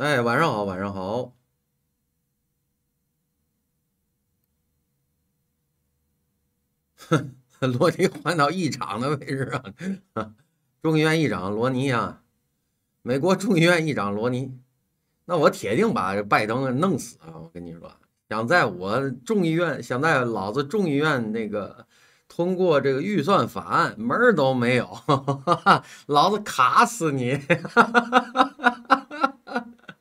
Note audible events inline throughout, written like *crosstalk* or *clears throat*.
哎，晚上好，晚上好。*laughs* 罗尼换到议长的位置啊，*laughs* 众议院议长罗尼啊，美国众议院议长罗尼，那我铁定把拜登给弄死啊！我跟你说，想在我众议院想在老子众议院那个通过这个预算法案，门儿都没有，哈哈哈老子卡死你！哈哈哈哈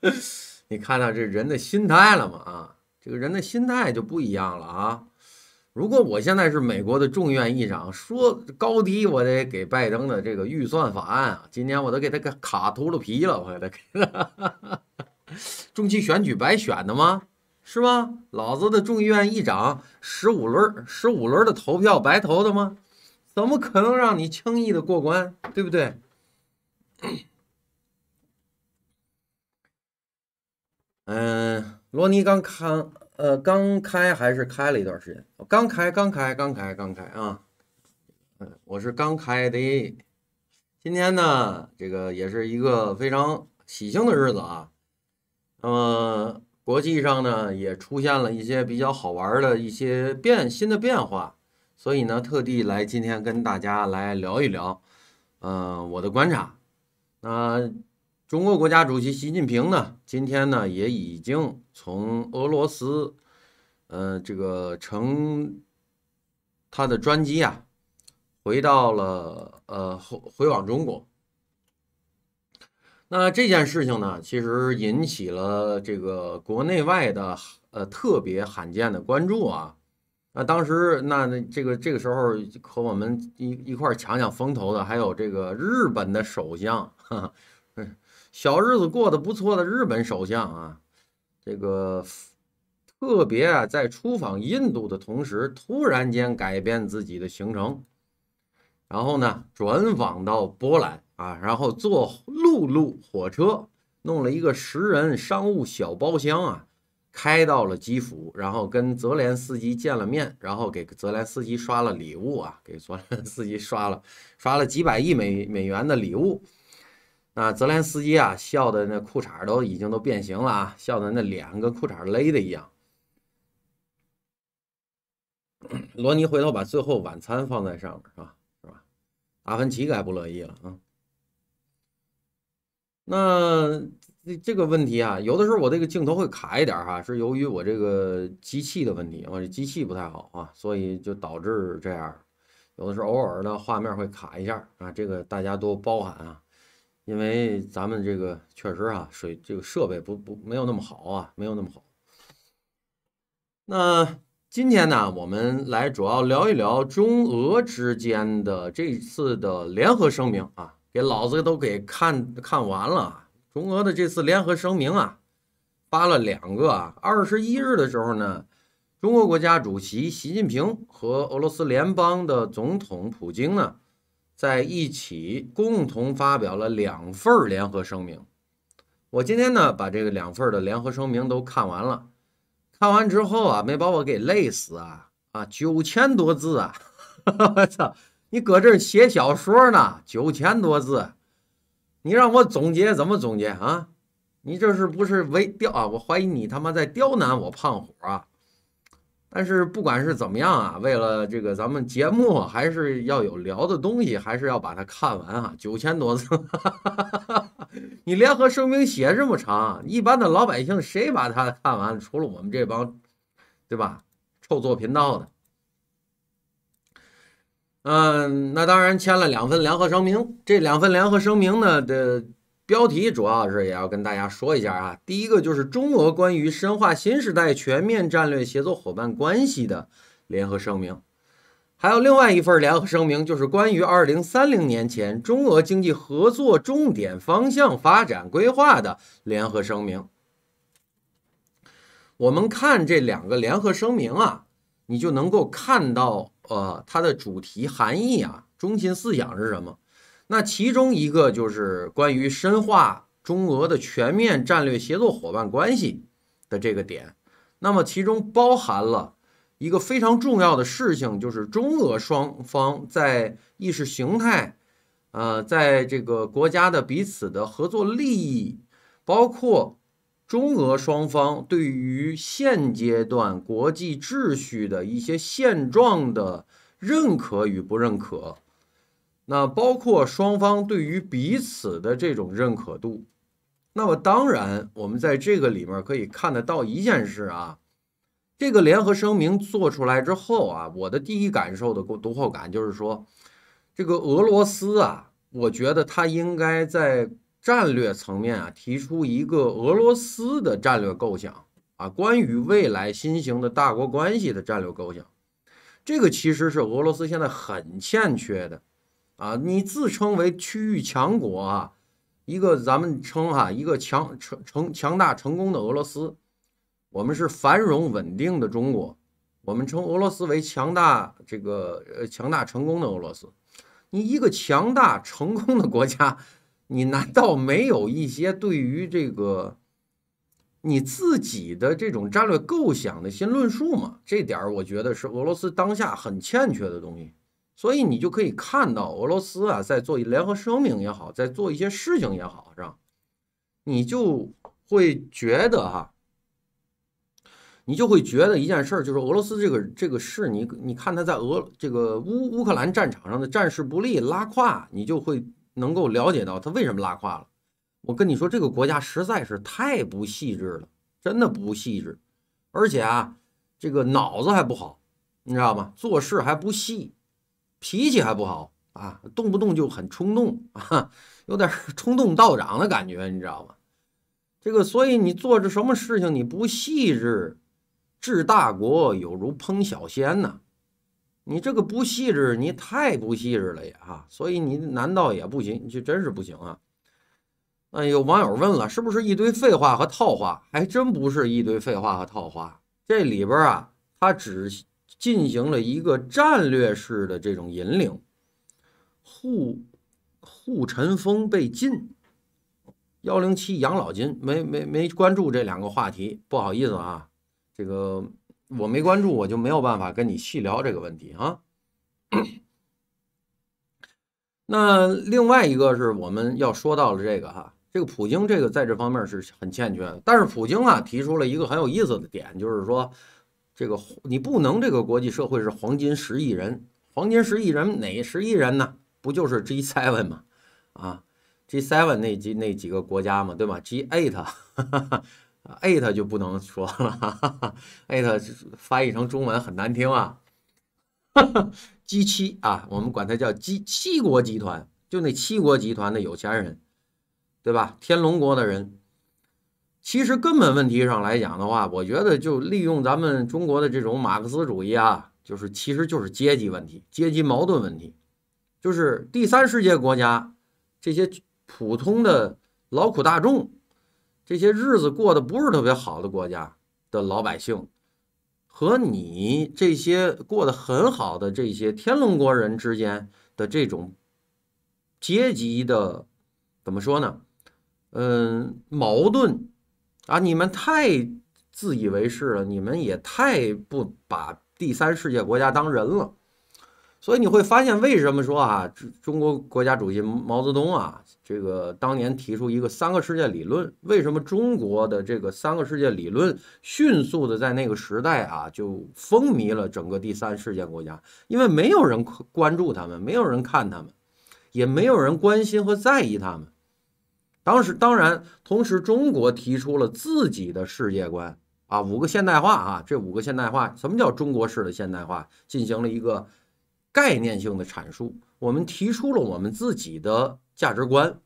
*laughs* 你看到这人的心态了吗？啊，这个人的心态就不一样了啊！如果我现在是美国的众院议长，说高低我得给拜登的这个预算法案啊，今年我都给他给卡秃噜皮了，我给他。*laughs* 中期选举白选的吗？是吧？老子的众议院议长十五轮十五轮的投票白投的吗？怎么可能让你轻易的过关？对不对？嗯，罗尼刚开，呃，刚开还是开了一段时间，刚开，刚开，刚开，刚开啊，嗯，我是刚开的。今天呢，这个也是一个非常喜庆的日子啊。那么国际上呢，也出现了一些比较好玩的一些变新的变化，所以呢，特地来今天跟大家来聊一聊，嗯，我的观察，那。中国国家主席习近平呢，今天呢也已经从俄罗斯，呃，这个乘他的专机啊，回到了呃回回往中国。那这件事情呢，其实引起了这个国内外的呃特别罕见的关注啊。那当时那这个这个时候和我们一一块抢抢风头的，还有这个日本的首相，哈。*laughs* 小日子过得不错的日本首相啊，这个特别啊，在出访印度的同时，突然间改变自己的行程，然后呢，转访到波兰啊，然后坐陆路火车，弄了一个十人商务小包厢啊，开到了基辅，然后跟泽连斯基见了面，然后给泽连斯基刷了礼物啊，给泽连斯基刷了刷了几百亿美美元的礼物。那泽连斯基啊，笑的那裤衩都已经都变形了啊，笑的那脸跟裤衩勒的一样。罗尼回头把最后晚餐放在上面是吧？是吧？达芬奇该不乐意了啊。那这这个问题啊，有的时候我这个镜头会卡一点哈，是由于我这个机器的问题，我这机器不太好啊，所以就导致这样。有的时候偶尔的画面会卡一下啊，这个大家都包涵啊。因为咱们这个确实啊，水这个设备不不没有那么好啊，没有那么好。那今天呢，我们来主要聊一聊中俄之间的这次的联合声明啊，给老子都给看看完了啊。中俄的这次联合声明啊，发了两个啊。二十一日的时候呢，中国国家主席习近平和俄罗斯联邦的总统普京呢。在一起共同发表了两份联合声明。我今天呢把这个两份的联合声明都看完了，看完之后啊，没把我给累死啊啊，九千多字啊！*laughs* 我操，你搁这儿写小说呢？九千多字，你让我总结怎么总结啊？你这是不是为刁啊？我怀疑你他妈在刁难我胖虎啊！但是不管是怎么样啊，为了这个咱们节目还是要有聊的东西，还是要把它看完啊。九千多字，*laughs* 你联合声明写这么长，一般的老百姓谁把它看完？除了我们这帮，对吧？臭做频道的。嗯，那当然签了两份联合声明，这两份联合声明呢的。标题主要是也要跟大家说一下啊，第一个就是中俄关于深化新时代全面战略协作伙伴关系的联合声明，还有另外一份联合声明就是关于二零三零年前中俄经济合作重点方向发展规划的联合声明。我们看这两个联合声明啊，你就能够看到呃它的主题含义啊，中心思想是什么。那其中一个就是关于深化中俄的全面战略协作伙伴关系的这个点，那么其中包含了一个非常重要的事情，就是中俄双方在意识形态，呃，在这个国家的彼此的合作利益，包括中俄双方对于现阶段国际秩序的一些现状的认可与不认可。那包括双方对于彼此的这种认可度，那么当然，我们在这个里面可以看得到一件事啊，这个联合声明做出来之后啊，我的第一感受的读后感就是说，这个俄罗斯啊，我觉得他应该在战略层面啊，提出一个俄罗斯的战略构想啊，关于未来新型的大国关系的战略构想，这个其实是俄罗斯现在很欠缺的。啊，你自称为区域强国啊，一个咱们称哈一个强成成强大成功的俄罗斯，我们是繁荣稳定的中国，我们称俄罗斯为强大这个呃强大成功的俄罗斯，你一个强大成功的国家，你难道没有一些对于这个你自己的这种战略构想的新论述吗？这点儿我觉得是俄罗斯当下很欠缺的东西。所以你就可以看到俄罗斯啊，在做联合声明也好，在做一些事情也好，是吧？你就会觉得哈，你就会觉得一件事儿，就是俄罗斯这个这个事，你你看他在俄这个乌乌克兰战场上的战事不利、拉胯，你就会能够了解到他为什么拉胯了。我跟你说，这个国家实在是太不细致了，真的不细致，而且啊，这个脑子还不好，你知道吗？做事还不细。脾气还不好啊，动不动就很冲动啊，有点冲动道长的感觉，你知道吗？这个，所以你做着什么事情你不细致，治大国有如烹小鲜呐，你这个不细致，你太不细致了也啊，所以你难道也不行？这真是不行啊！哎，有网友问了，是不是一堆废话和套话？还真不是一堆废话和套话，这里边啊，他只。进行了一个战略式的这种引领，护护尘封被禁，幺零七养老金没没没关注这两个话题，不好意思啊，这个我没关注，我就没有办法跟你细聊这个问题啊。*coughs* 那另外一个是我们要说到了这个哈，这个普京这个在这方面是很欠缺的，但是普京啊提出了一个很有意思的点，就是说。这个你不能，这个国际社会是黄金十亿人，黄金十亿人哪十亿人呢？不就是 G7 嘛，啊，G7 那几那几个国家嘛，对吧？G8，8 *laughs* 就不能说了，8翻译成中文很难听啊，G 七啊，我们管它叫 G 七国集团，就那七国集团的有钱人，对吧？天龙国的人。其实根本问题上来讲的话，我觉得就利用咱们中国的这种马克思主义啊，就是其实就是阶级问题、阶级矛盾问题，就是第三世界国家这些普通的劳苦大众，这些日子过得不是特别好的国家的老百姓，和你这些过得很好的这些天龙国人之间的这种阶级的怎么说呢？嗯，矛盾。啊！你们太自以为是了，你们也太不把第三世界国家当人了。所以你会发现，为什么说啊，中国国家主席毛泽东啊，这个当年提出一个“三个世界”理论，为什么中国的这个“三个世界”理论迅速的在那个时代啊就风靡了整个第三世界国家？因为没有人关注他们，没有人看他们，也没有人关心和在意他们。当时当然，同时中国提出了自己的世界观啊，五个现代化啊，这五个现代化，什么叫中国式的现代化，进行了一个概念性的阐述。我们提出了我们自己的价值观，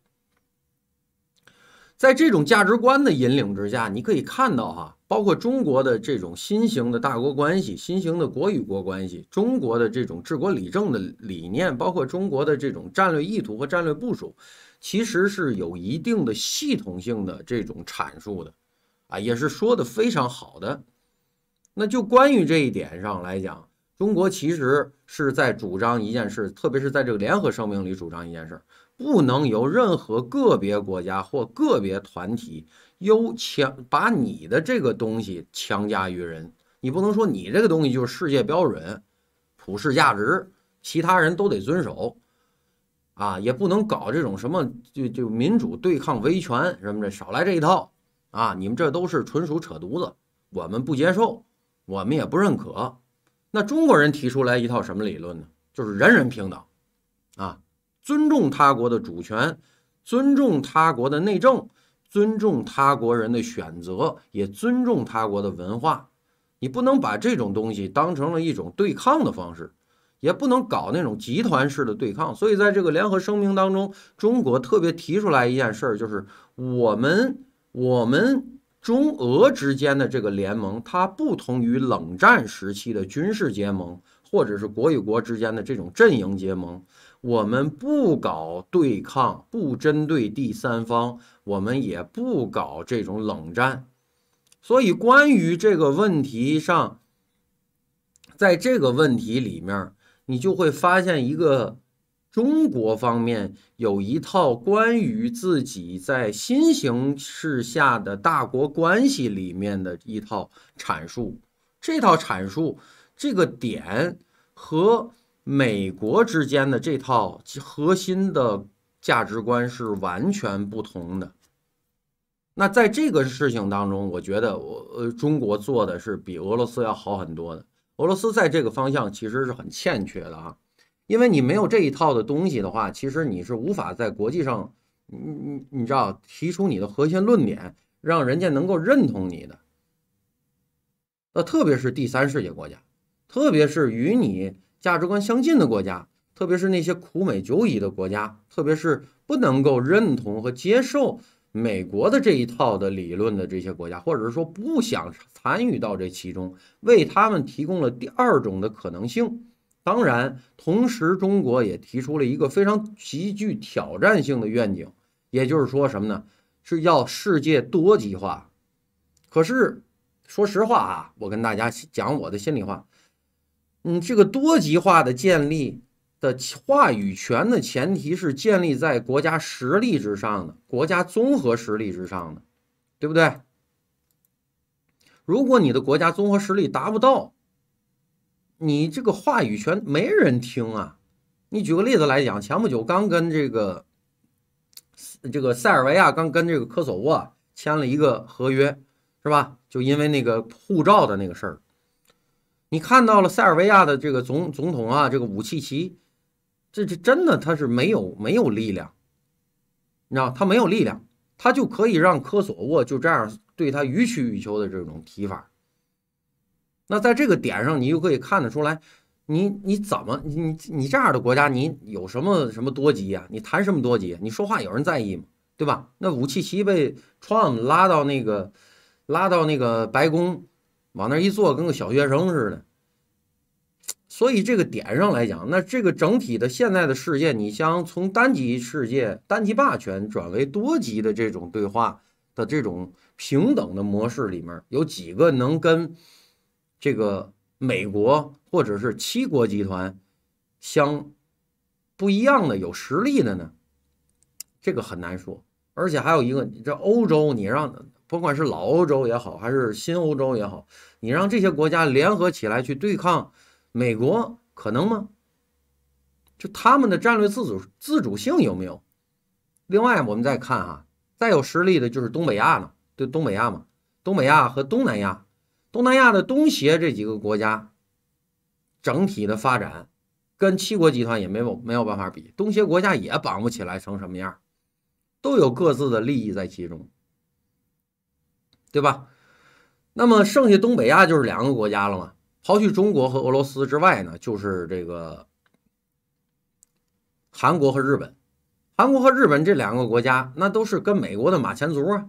在这种价值观的引领之下，你可以看到哈，包括中国的这种新型的大国关系、新型的国与国关系，中国的这种治国理政的理念，包括中国的这种战略意图和战略部署。其实是有一定的系统性的这种阐述的，啊，也是说的非常好的。那就关于这一点上来讲，中国其实是在主张一件事，特别是在这个联合声明里主张一件事，不能由任何个别国家或个别团体优强把你的这个东西强加于人。你不能说你这个东西就是世界标准、普世价值，其他人都得遵守。啊，也不能搞这种什么就就民主对抗维权什么的，少来这一套啊！你们这都是纯属扯犊子，我们不接受，我们也不认可。那中国人提出来一套什么理论呢？就是人人平等啊，尊重他国的主权，尊重他国的内政，尊重他国人的选择，也尊重他国的文化。你不能把这种东西当成了一种对抗的方式。也不能搞那种集团式的对抗，所以在这个联合声明当中，中国特别提出来一件事儿，就是我们我们中俄之间的这个联盟，它不同于冷战时期的军事结盟，或者是国与国之间的这种阵营结盟。我们不搞对抗，不针对第三方，我们也不搞这种冷战。所以关于这个问题上，在这个问题里面。你就会发现，一个中国方面有一套关于自己在新形势下的大国关系里面的一套阐述，这套阐述这个点和美国之间的这套核心的价值观是完全不同的。那在这个事情当中，我觉得我呃，中国做的是比俄罗斯要好很多的。俄罗斯在这个方向其实是很欠缺的啊，因为你没有这一套的东西的话，其实你是无法在国际上，你你你知道提出你的核心论点，让人家能够认同你的。那特别是第三世界国家，特别是与你价值观相近的国家，特别是那些苦美久矣的国家，特别是不能够认同和接受。美国的这一套的理论的这些国家，或者是说不想参与到这其中，为他们提供了第二种的可能性。当然，同时中国也提出了一个非常极具挑战性的愿景，也就是说什么呢？是要世界多极化。可是，说实话啊，我跟大家讲我的心里话，嗯，这个多极化的建立。的话语权的前提是建立在国家实力之上的，国家综合实力之上的，对不对？如果你的国家综合实力达不到，你这个话语权没人听啊。你举个例子来讲，前不久刚跟这个这个塞尔维亚刚跟这个科索沃签了一个合约，是吧？就因为那个护照的那个事儿，你看到了塞尔维亚的这个总总统啊，这个武契奇。这这真的，他是没有没有力量，你知道他没有力量，他就可以让科索沃就这样对他予取予求的这种提法。那在这个点上，你就可以看得出来，你你怎么你你这样的国家，你有什么什么多吉呀？你谈什么多极？你说话有人在意吗？对吧？那武器奇被 Trump 拉到那个拉到那个白宫，往那一坐，跟个小学生似的。所以这个点上来讲，那这个整体的现在的世界，你将从单极世界、单极霸权转为多极的这种对话的这种平等的模式里面，有几个能跟这个美国或者是七国集团相不一样的有实力的呢？这个很难说。而且还有一个，你这欧洲，你让甭管是老欧洲也好，还是新欧洲也好，你让这些国家联合起来去对抗。美国可能吗？就他们的战略自主自主性有没有？另外，我们再看哈，再有实力的就是东北亚了。对，东北亚嘛，东北亚和东南亚，东南亚的东协这几个国家整体的发展，跟七国集团也没有没有办法比。东协国家也绑不起来，成什么样？都有各自的利益在其中，对吧？那么剩下东北亚就是两个国家了嘛？刨去中国和俄罗斯之外呢，就是这个韩国和日本。韩国和日本这两个国家，那都是跟美国的马前卒啊，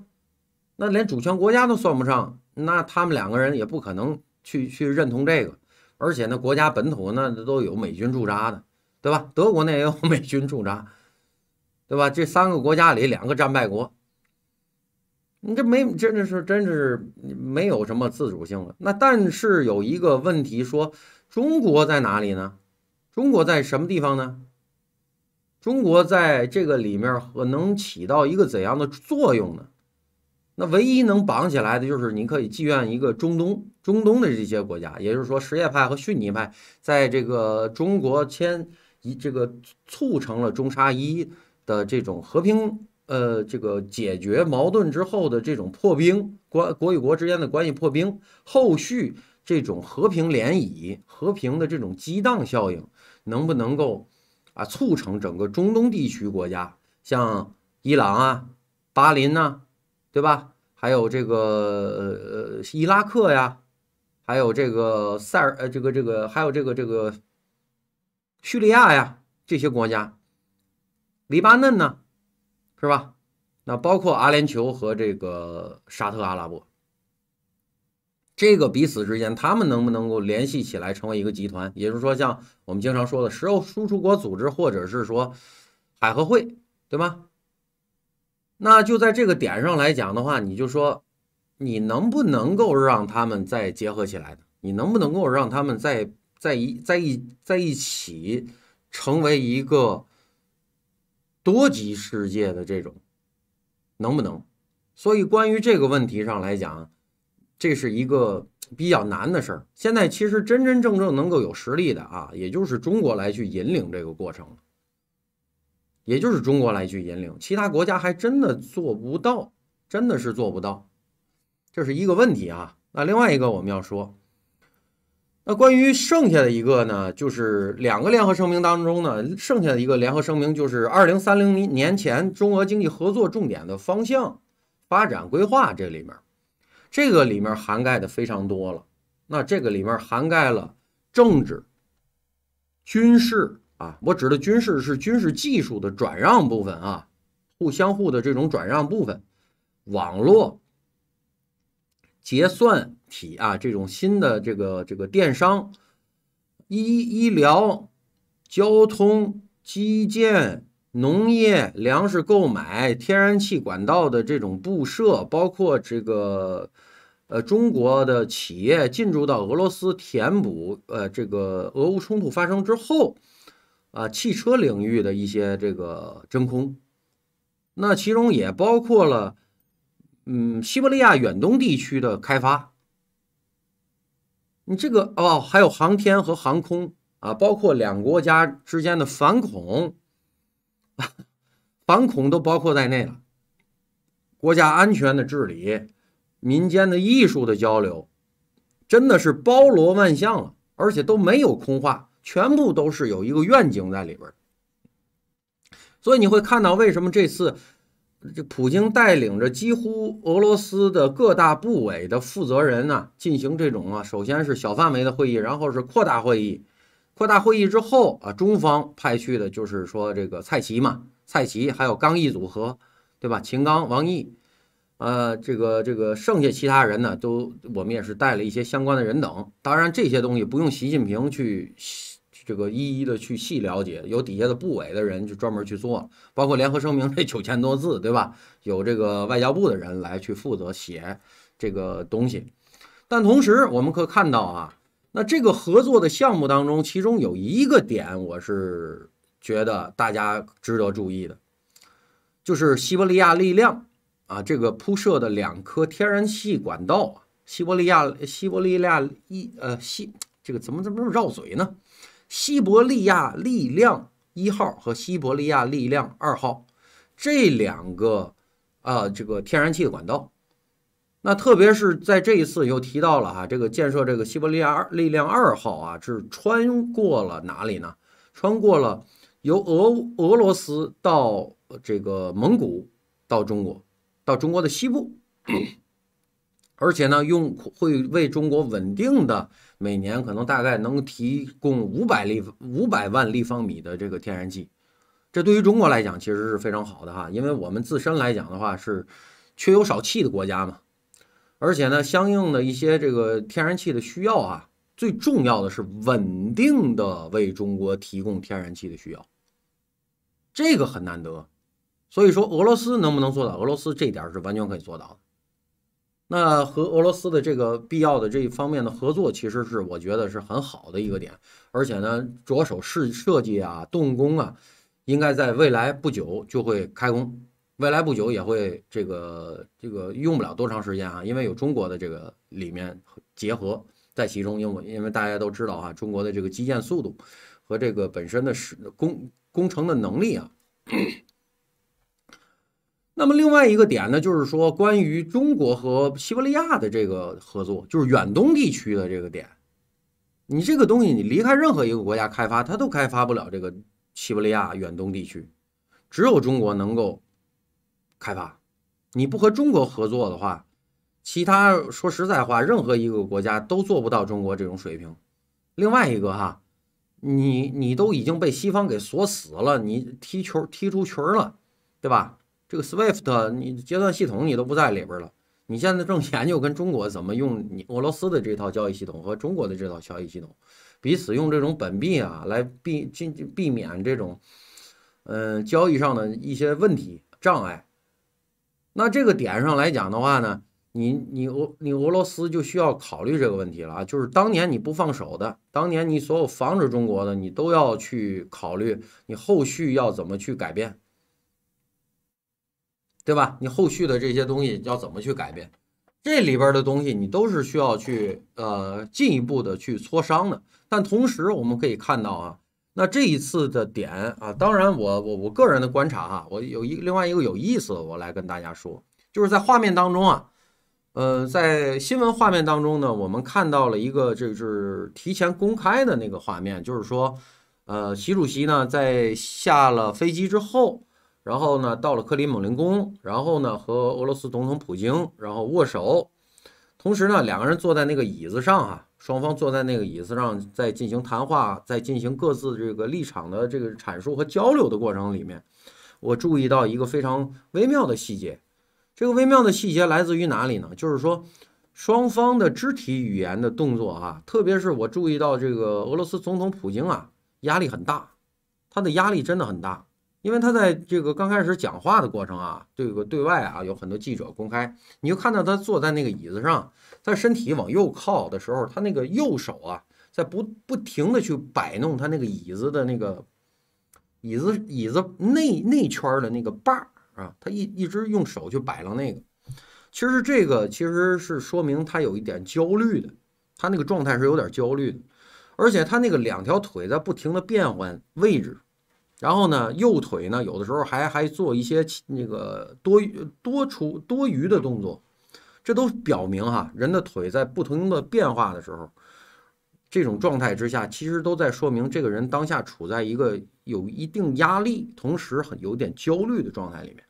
那连主权国家都算不上。那他们两个人也不可能去去认同这个，而且呢，国家本土那都有美军驻扎的，对吧？德国那也有 *laughs* 美军驻扎，对吧？这三个国家里，两个战败国。你这没真的是真的是没有什么自主性了。那但是有一个问题说，中国在哪里呢？中国在什么地方呢？中国在这个里面能起到一个怎样的作用呢？那唯一能绑起来的就是你可以寄愿一个中东，中东的这些国家，也就是说什叶派和逊尼派在这个中国签一这个促成了中沙伊的这种和平。呃，这个解决矛盾之后的这种破冰国国与国之间的关系破冰，后续这种和平联谊、和平的这种激荡效应，能不能够啊，促成整个中东地区国家，像伊朗啊、巴林呐，对吧？还有这个呃伊拉克呀，还有这个塞尔呃这个这个还有这个这个叙利亚呀这些国家，黎巴嫩呢？是吧？那包括阿联酋和这个沙特阿拉伯，这个彼此之间，他们能不能够联系起来成为一个集团？也就是说，像我们经常说的石油输出国组织，或者是说海合会，对吧？那就在这个点上来讲的话，你就说，你能不能够让他们再结合起来呢？你能不能够让他们再在一在一在一起成为一个？多极世界的这种能不能？所以关于这个问题上来讲，这是一个比较难的事儿。现在其实真真正正能够有实力的啊，也就是中国来去引领这个过程，也就是中国来去引领，其他国家还真的做不到，真的是做不到，这是一个问题啊。那另外一个我们要说。那关于剩下的一个呢，就是两个联合声明当中呢，剩下的一个联合声明就是二零三零年前中俄经济合作重点的方向发展规划。这里面，这个里面涵盖的非常多了。那这个里面涵盖了政治、军事啊，我指的军事是军事技术的转让部分啊，互相互的这种转让部分、网络、结算。体啊，这种新的这个这个电商、医医疗、交通、基建、农业、粮食购买、天然气管道的这种布设，包括这个呃中国的企业进驻到俄罗斯，填补呃这个俄乌冲突发生之后啊汽车领域的一些这个真空，那其中也包括了嗯西伯利亚远东地区的开发。你这个哦，还有航天和航空啊，包括两国家之间的反恐，反恐都包括在内了。国家安全的治理、民间的艺术的交流，真的是包罗万象了，而且都没有空话，全部都是有一个愿景在里边。所以你会看到为什么这次。这普京带领着几乎俄罗斯的各大部委的负责人呢，进行这种啊，首先是小范围的会议，然后是扩大会议。扩大会议之后啊，中方派去的就是说这个蔡奇嘛，蔡奇还有刚毅组合，对吧？秦刚、王毅，呃，这个这个剩下其他人呢，都我们也是带了一些相关的人等。当然这些东西不用习近平去。这个一一的去细了解，有底下的部委的人就专门去做，包括联合声明这九千多字，对吧？有这个外交部的人来去负责写这个东西。但同时，我们可看到啊，那这个合作的项目当中，其中有一个点，我是觉得大家值得注意的，就是西伯利亚力量啊，这个铺设的两颗天然气管道，西伯利亚、西伯利亚一呃西，这个怎么怎么绕嘴呢？西伯利亚力量一号和西伯利亚力量二号这两个啊，这个天然气管道，那特别是在这一次又提到了哈，这个建设这个西伯利亚力量二号啊，是穿过了哪里呢？穿过了由俄俄罗斯到这个蒙古到中国，到中国的西部，*coughs* 而且呢，用会为中国稳定的。每年可能大概能提供五百立五百万立方米的这个天然气，这对于中国来讲其实是非常好的哈，因为我们自身来讲的话是缺油少气的国家嘛，而且呢，相应的一些这个天然气的需要啊，最重要的是稳定的为中国提供天然气的需要，这个很难得，所以说俄罗斯能不能做到？俄罗斯这点是完全可以做到的。那和俄罗斯的这个必要的这一方面的合作，其实是我觉得是很好的一个点。而且呢，着手设设计啊、动工啊，应该在未来不久就会开工。未来不久也会这个这个用不了多长时间啊，因为有中国的这个里面结合在其中，因为因为大家都知道啊，中国的这个基建速度和这个本身的是工工程的能力啊。那么另外一个点呢，就是说关于中国和西伯利亚的这个合作，就是远东地区的这个点，你这个东西你离开任何一个国家开发，它都开发不了这个西伯利亚远东地区，只有中国能够开发。你不和中国合作的话，其他说实在话，任何一个国家都做不到中国这种水平。另外一个哈，你你都已经被西方给锁死了，你踢球踢出群了，对吧？这个 Swift 你结算系统你都不在里边了，你现在正研究跟中国怎么用你俄罗斯的这套交易系统和中国的这套交易系统彼此用这种本币啊来避进避免这种嗯交易上的一些问题障碍。那这个点上来讲的话呢，你你俄你俄罗斯就需要考虑这个问题了啊，就是当年你不放手的，当年你所有防止中国的，你都要去考虑你后续要怎么去改变。对吧？你后续的这些东西要怎么去改变？这里边的东西你都是需要去呃进一步的去磋商的。但同时我们可以看到啊，那这一次的点啊，当然我我我个人的观察哈，我有一另外一个有意思，我来跟大家说，就是在画面当中啊，呃，在新闻画面当中呢，我们看到了一个这是提前公开的那个画面，就是说，呃，习主席呢在下了飞机之后。然后呢，到了克里姆林宫，然后呢，和俄罗斯总统普京然后握手，同时呢，两个人坐在那个椅子上啊，双方坐在那个椅子上，在进行谈话，在进行各自这个立场的这个阐述和交流的过程里面，我注意到一个非常微妙的细节，这个微妙的细节来自于哪里呢？就是说，双方的肢体语言的动作啊，特别是我注意到这个俄罗斯总统普京啊，压力很大，他的压力真的很大。因为他在这个刚开始讲话的过程啊，这个对外啊，有很多记者公开，你就看到他坐在那个椅子上，他身体往右靠的时候，他那个右手啊，在不不停的去摆弄他那个椅子的那个椅子椅子内内圈的那个把儿啊，他一一直用手去摆弄那个，其实这个其实是说明他有一点焦虑的，他那个状态是有点焦虑的，而且他那个两条腿在不停的变换位置。然后呢，右腿呢，有的时候还还做一些那个多多出多余的动作，这都表明哈，人的腿在不同的变化的时候，这种状态之下，其实都在说明这个人当下处在一个有一定压力，同时很有点焦虑的状态里面。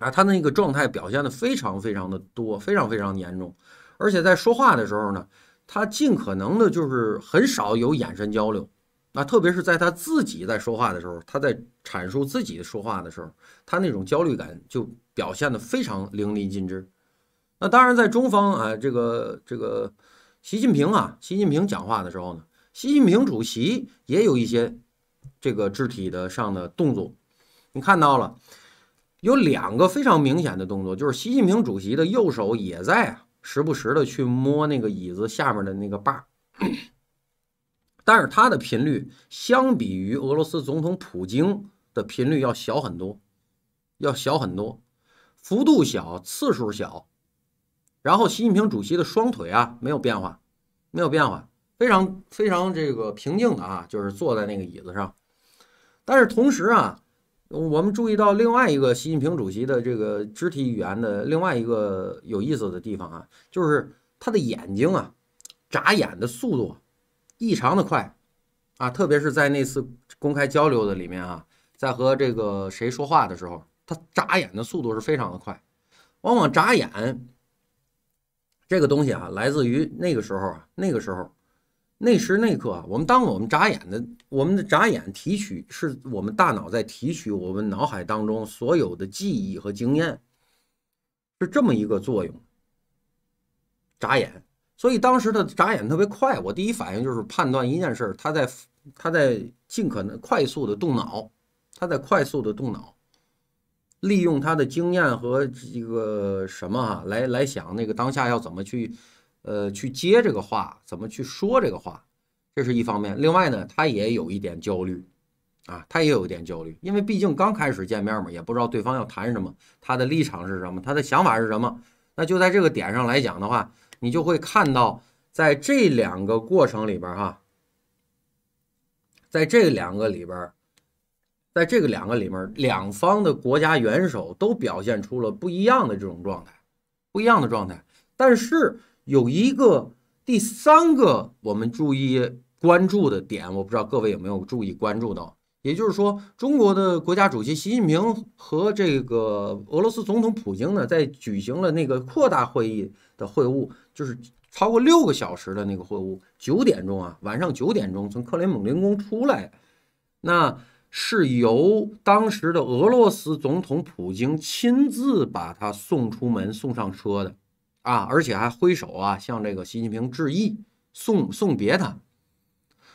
啊，他那个状态表现的非常非常的多，非常非常严重，而且在说话的时候呢，他尽可能的就是很少有眼神交流。啊，特别是在他自己在说话的时候，他在阐述自己说话的时候，他那种焦虑感就表现的非常淋漓尽致。那当然，在中方啊，这个这个习近平啊，习近平讲话的时候呢，习近平主席也有一些这个肢体的上的动作。你看到了，有两个非常明显的动作，就是习近平主席的右手也在啊，时不时的去摸那个椅子下面的那个把儿。但是它的频率相比于俄罗斯总统普京的频率要小很多，要小很多，幅度小，次数小。然后习近平主席的双腿啊没有变化，没有变化，非常非常这个平静的啊，就是坐在那个椅子上。但是同时啊，我们注意到另外一个习近平主席的这个肢体语言的另外一个有意思的地方啊，就是他的眼睛啊，眨眼的速度。异常的快，啊，特别是在那次公开交流的里面啊，在和这个谁说话的时候，他眨眼的速度是非常的快。往往眨眼这个东西啊，来自于那个时候啊，那个时候，那时那刻，我们当我们眨眼的，我们的眨眼提取，是我们大脑在提取我们脑海当中所有的记忆和经验，是这么一个作用。眨眼。所以当时他眨眼特别快，我第一反应就是判断一件事，他在他在尽可能快速的动脑，他在快速的动脑，利用他的经验和这个什么啊来来想那个当下要怎么去，呃去接这个话，怎么去说这个话，这是一方面。另外呢，他也有一点焦虑，啊，他也有一点焦虑，因为毕竟刚开始见面嘛，也不知道对方要谈什么，他的立场是什么，他的想法是什么。那就在这个点上来讲的话。你就会看到，在这两个过程里边，哈，在这两个里边，在这个两个里面，两方的国家元首都表现出了不一样的这种状态，不一样的状态。但是有一个第三个我们注意关注的点，我不知道各位有没有注意关注到。也就是说，中国的国家主席习近平和这个俄罗斯总统普京呢，在举行了那个扩大会议的会晤，就是超过六个小时的那个会晤。九点钟啊，晚上九点钟从克里姆林宫出来，那是由当时的俄罗斯总统普京亲自把他送出门、送上车的啊，而且还挥手啊向这个习近平致意、送送别他。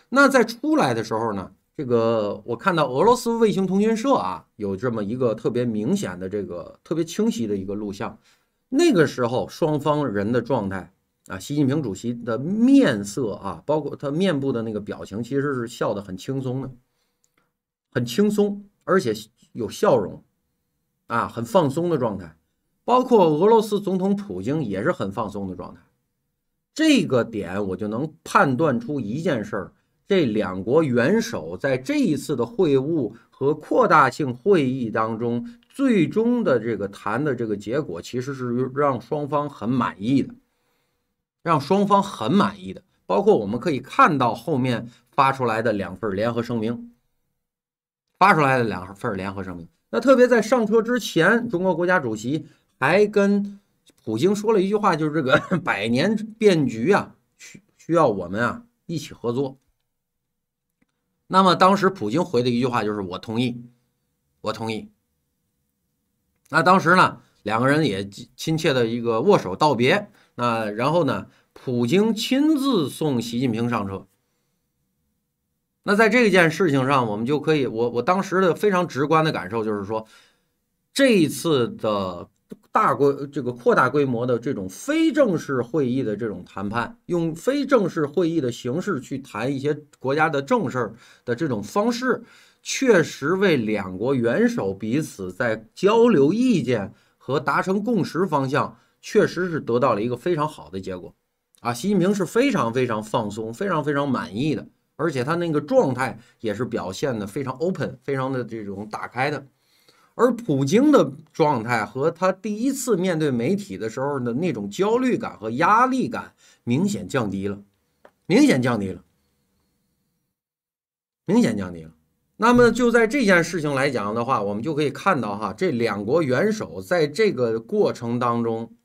那在出来的时候呢？这个我看到俄罗斯卫星通讯社啊，有这么一个特别明显的、这个特别清晰的一个录像。那个时候双方人的状态啊，习近平主席的面色啊，包括他面部的那个表情，其实是笑得很轻松的，很轻松，而且有笑容啊，很放松的状态。包括俄罗斯总统普京也是很放松的状态。这个点我就能判断出一件事儿。这两国元首在这一次的会晤和扩大性会议当中，最终的这个谈的这个结果，其实是让双方很满意的，让双方很满意的。包括我们可以看到后面发出来的两份联合声明，发出来的两份联合声明。那特别在上车之前，中国国家主席还跟普京说了一句话，就是这个 *laughs* 百年变局啊，需需要我们啊一起合作。那么当时普京回的一句话就是“我同意，我同意。”那当时呢，两个人也亲切的一个握手道别。那然后呢，普京亲自送习近平上车。那在这件事情上，我们就可以，我我当时的非常直观的感受就是说，这一次的。大规这个扩大规模的这种非正式会议的这种谈判，用非正式会议的形式去谈一些国家的正事儿的这种方式，确实为两国元首彼此在交流意见和达成共识方向，确实是得到了一个非常好的结果。啊，习近平是非常非常放松，非常非常满意的，而且他那个状态也是表现的非常 open，非常的这种打开的。而普京的状态和他第一次面对媒体的时候的那种焦虑感和压力感明显降低了，明显降低了，明显降低了。那么就在这件事情来讲的话，我们就可以看到哈，这两国元首在这个过程当中，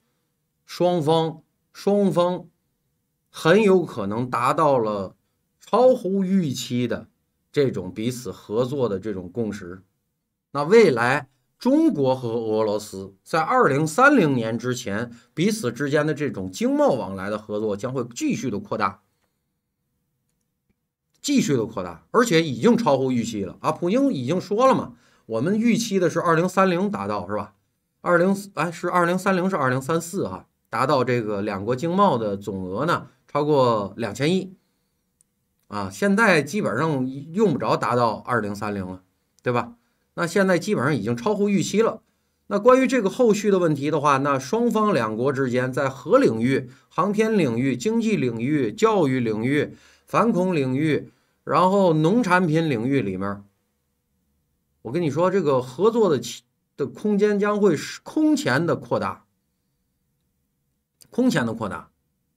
双方双方很有可能达到了超乎预期的这种彼此合作的这种共识。那未来中国和俄罗斯在二零三零年之前彼此之间的这种经贸往来的合作将会继续的扩大，继续的扩大，而且已经超乎预期了啊！普京已经说了嘛，我们预期的是二零三零达到是吧？二零哎是二零三零是二零三四哈，达到这个两国经贸的总额呢超过两千亿啊！现在基本上用不着达到二零三零了，对吧？那现在基本上已经超乎预期了。那关于这个后续的问题的话，那双方两国之间在核领域、航天领域、经济领域、教育领域、反恐领域，然后农产品领域里面，我跟你说，这个合作的的空间将会是空前的扩大，空前的扩大。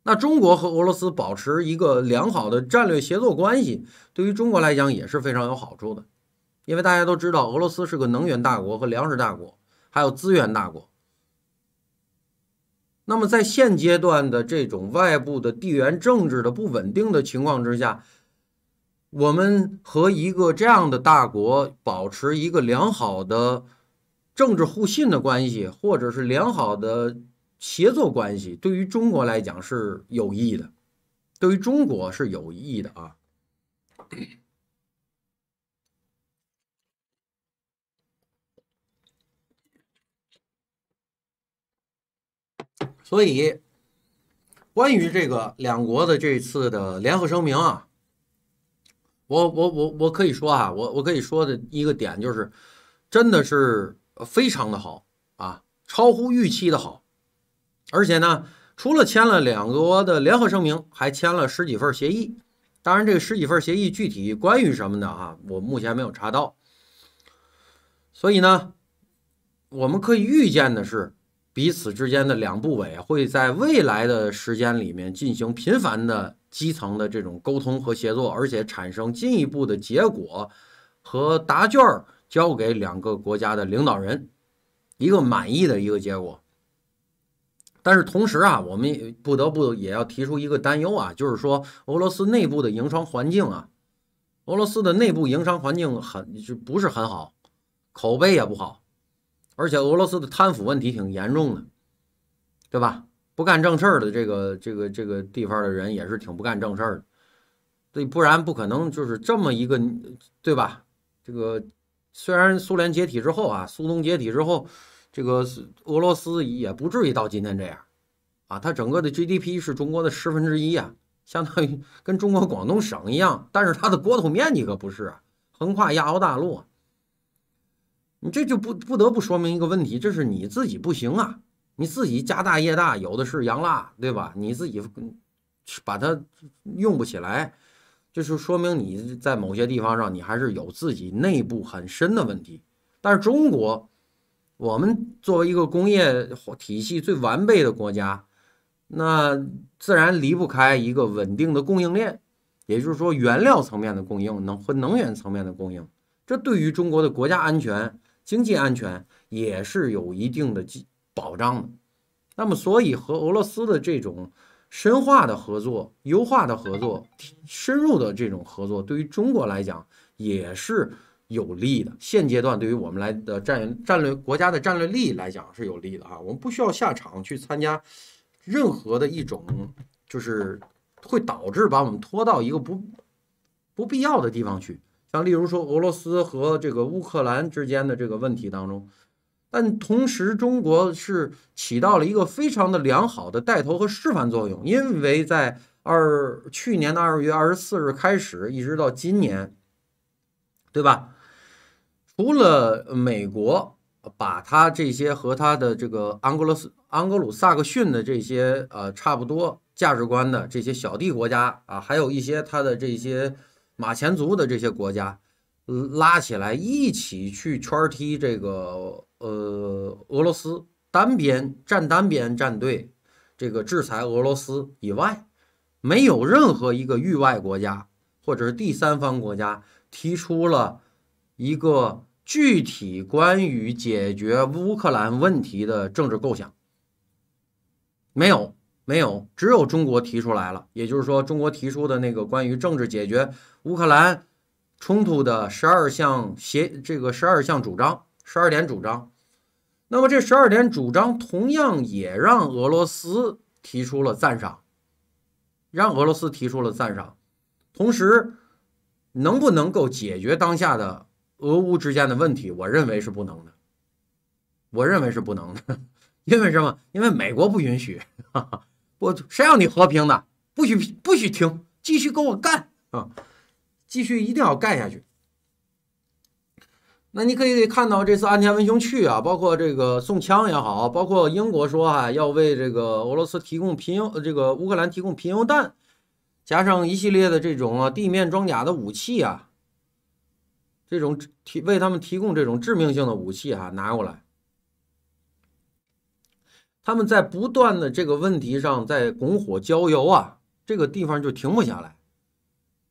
那中国和俄罗斯保持一个良好的战略协作关系，对于中国来讲也是非常有好处的。因为大家都知道，俄罗斯是个能源大国和粮食大国，还有资源大国。那么，在现阶段的这种外部的地缘政治的不稳定的情况之下，我们和一个这样的大国保持一个良好的政治互信的关系，或者是良好的协作关系，对于中国来讲是有益的，对于中国是有益的啊。所以，关于这个两国的这次的联合声明啊，我我我我可以说啊，我我可以说的一个点就是，真的是非常的好啊，超乎预期的好。而且呢，除了签了两国的联合声明，还签了十几份协议。当然，这十几份协议具体关于什么的啊，我目前没有查到。所以呢，我们可以预见的是。彼此之间的两部委会在未来的时间里面进行频繁的基层的这种沟通和协作，而且产生进一步的结果和答卷儿交给两个国家的领导人一个满意的一个结果。但是同时啊，我们不得不也要提出一个担忧啊，就是说俄罗斯内部的营商环境啊，俄罗斯的内部营商环境很就不是很好，口碑也不好。而且俄罗斯的贪腐问题挺严重的，对吧？不干正事儿的这个这个这个地方的人也是挺不干正事儿的，对，不然不可能就是这么一个，对吧？这个虽然苏联解体之后啊，苏东解体之后，这个俄罗斯也不至于到今天这样，啊，它整个的 GDP 是中国的十分之一啊，相当于跟中国广东省一样，但是它的国土面积可不是啊，横跨亚欧大陆啊。你这就不不得不说明一个问题，这是你自己不行啊！你自己家大业大，有的是洋蜡，对吧？你自己把它用不起来，就是说明你在某些地方上你还是有自己内部很深的问题。但是中国，我们作为一个工业体系最完备的国家，那自然离不开一个稳定的供应链，也就是说原料层面的供应能和能源层面的供应，这对于中国的国家安全。经济安全也是有一定的基保障的，那么，所以和俄罗斯的这种深化的合作、优化的合作、深入的这种合作，对于中国来讲也是有利的。现阶段对于我们来的战战略国家的战略利益来讲是有利的啊，我们不需要下场去参加任何的一种，就是会导致把我们拖到一个不不必要的地方去。像例如说俄罗斯和这个乌克兰之间的这个问题当中，但同时中国是起到了一个非常的良好的带头和示范作用，因为在二去年的二月二十四日开始，一直到今年，对吧？除了美国，把他这些和他的这个安格罗斯、安格鲁萨克逊的这些呃差不多价值观的这些小弟国家啊，还有一些他的这些。马前卒的这些国家拉起来一起去圈踢这个呃俄罗斯单边站单边站队，这个制裁俄罗斯以外，没有任何一个域外国家或者是第三方国家提出了一个具体关于解决乌克兰问题的政治构想，没有。没有，只有中国提出来了。也就是说，中国提出的那个关于政治解决乌克兰冲突的十二项协，这个十二项主张，十二点主张。那么这十二点主张同样也让俄罗斯提出了赞赏，让俄罗斯提出了赞赏。同时，能不能够解决当下的俄乌之间的问题？我认为是不能的。我认为是不能的，因为什么？因为美国不允许。哈 *laughs* 哈我谁让你和平的？不许不许停，继续跟我干啊！继续一定要干下去。那你可以看到，这次安田文雄去啊，包括这个送枪也好，包括英国说啊，要为这个俄罗斯提供贫铀，这个乌克兰提供贫铀弹，加上一系列的这种啊地面装甲的武器啊，这种提为他们提供这种致命性的武器啊，拿过来。他们在不断的这个问题上在拱火浇油啊，这个地方就停不下来。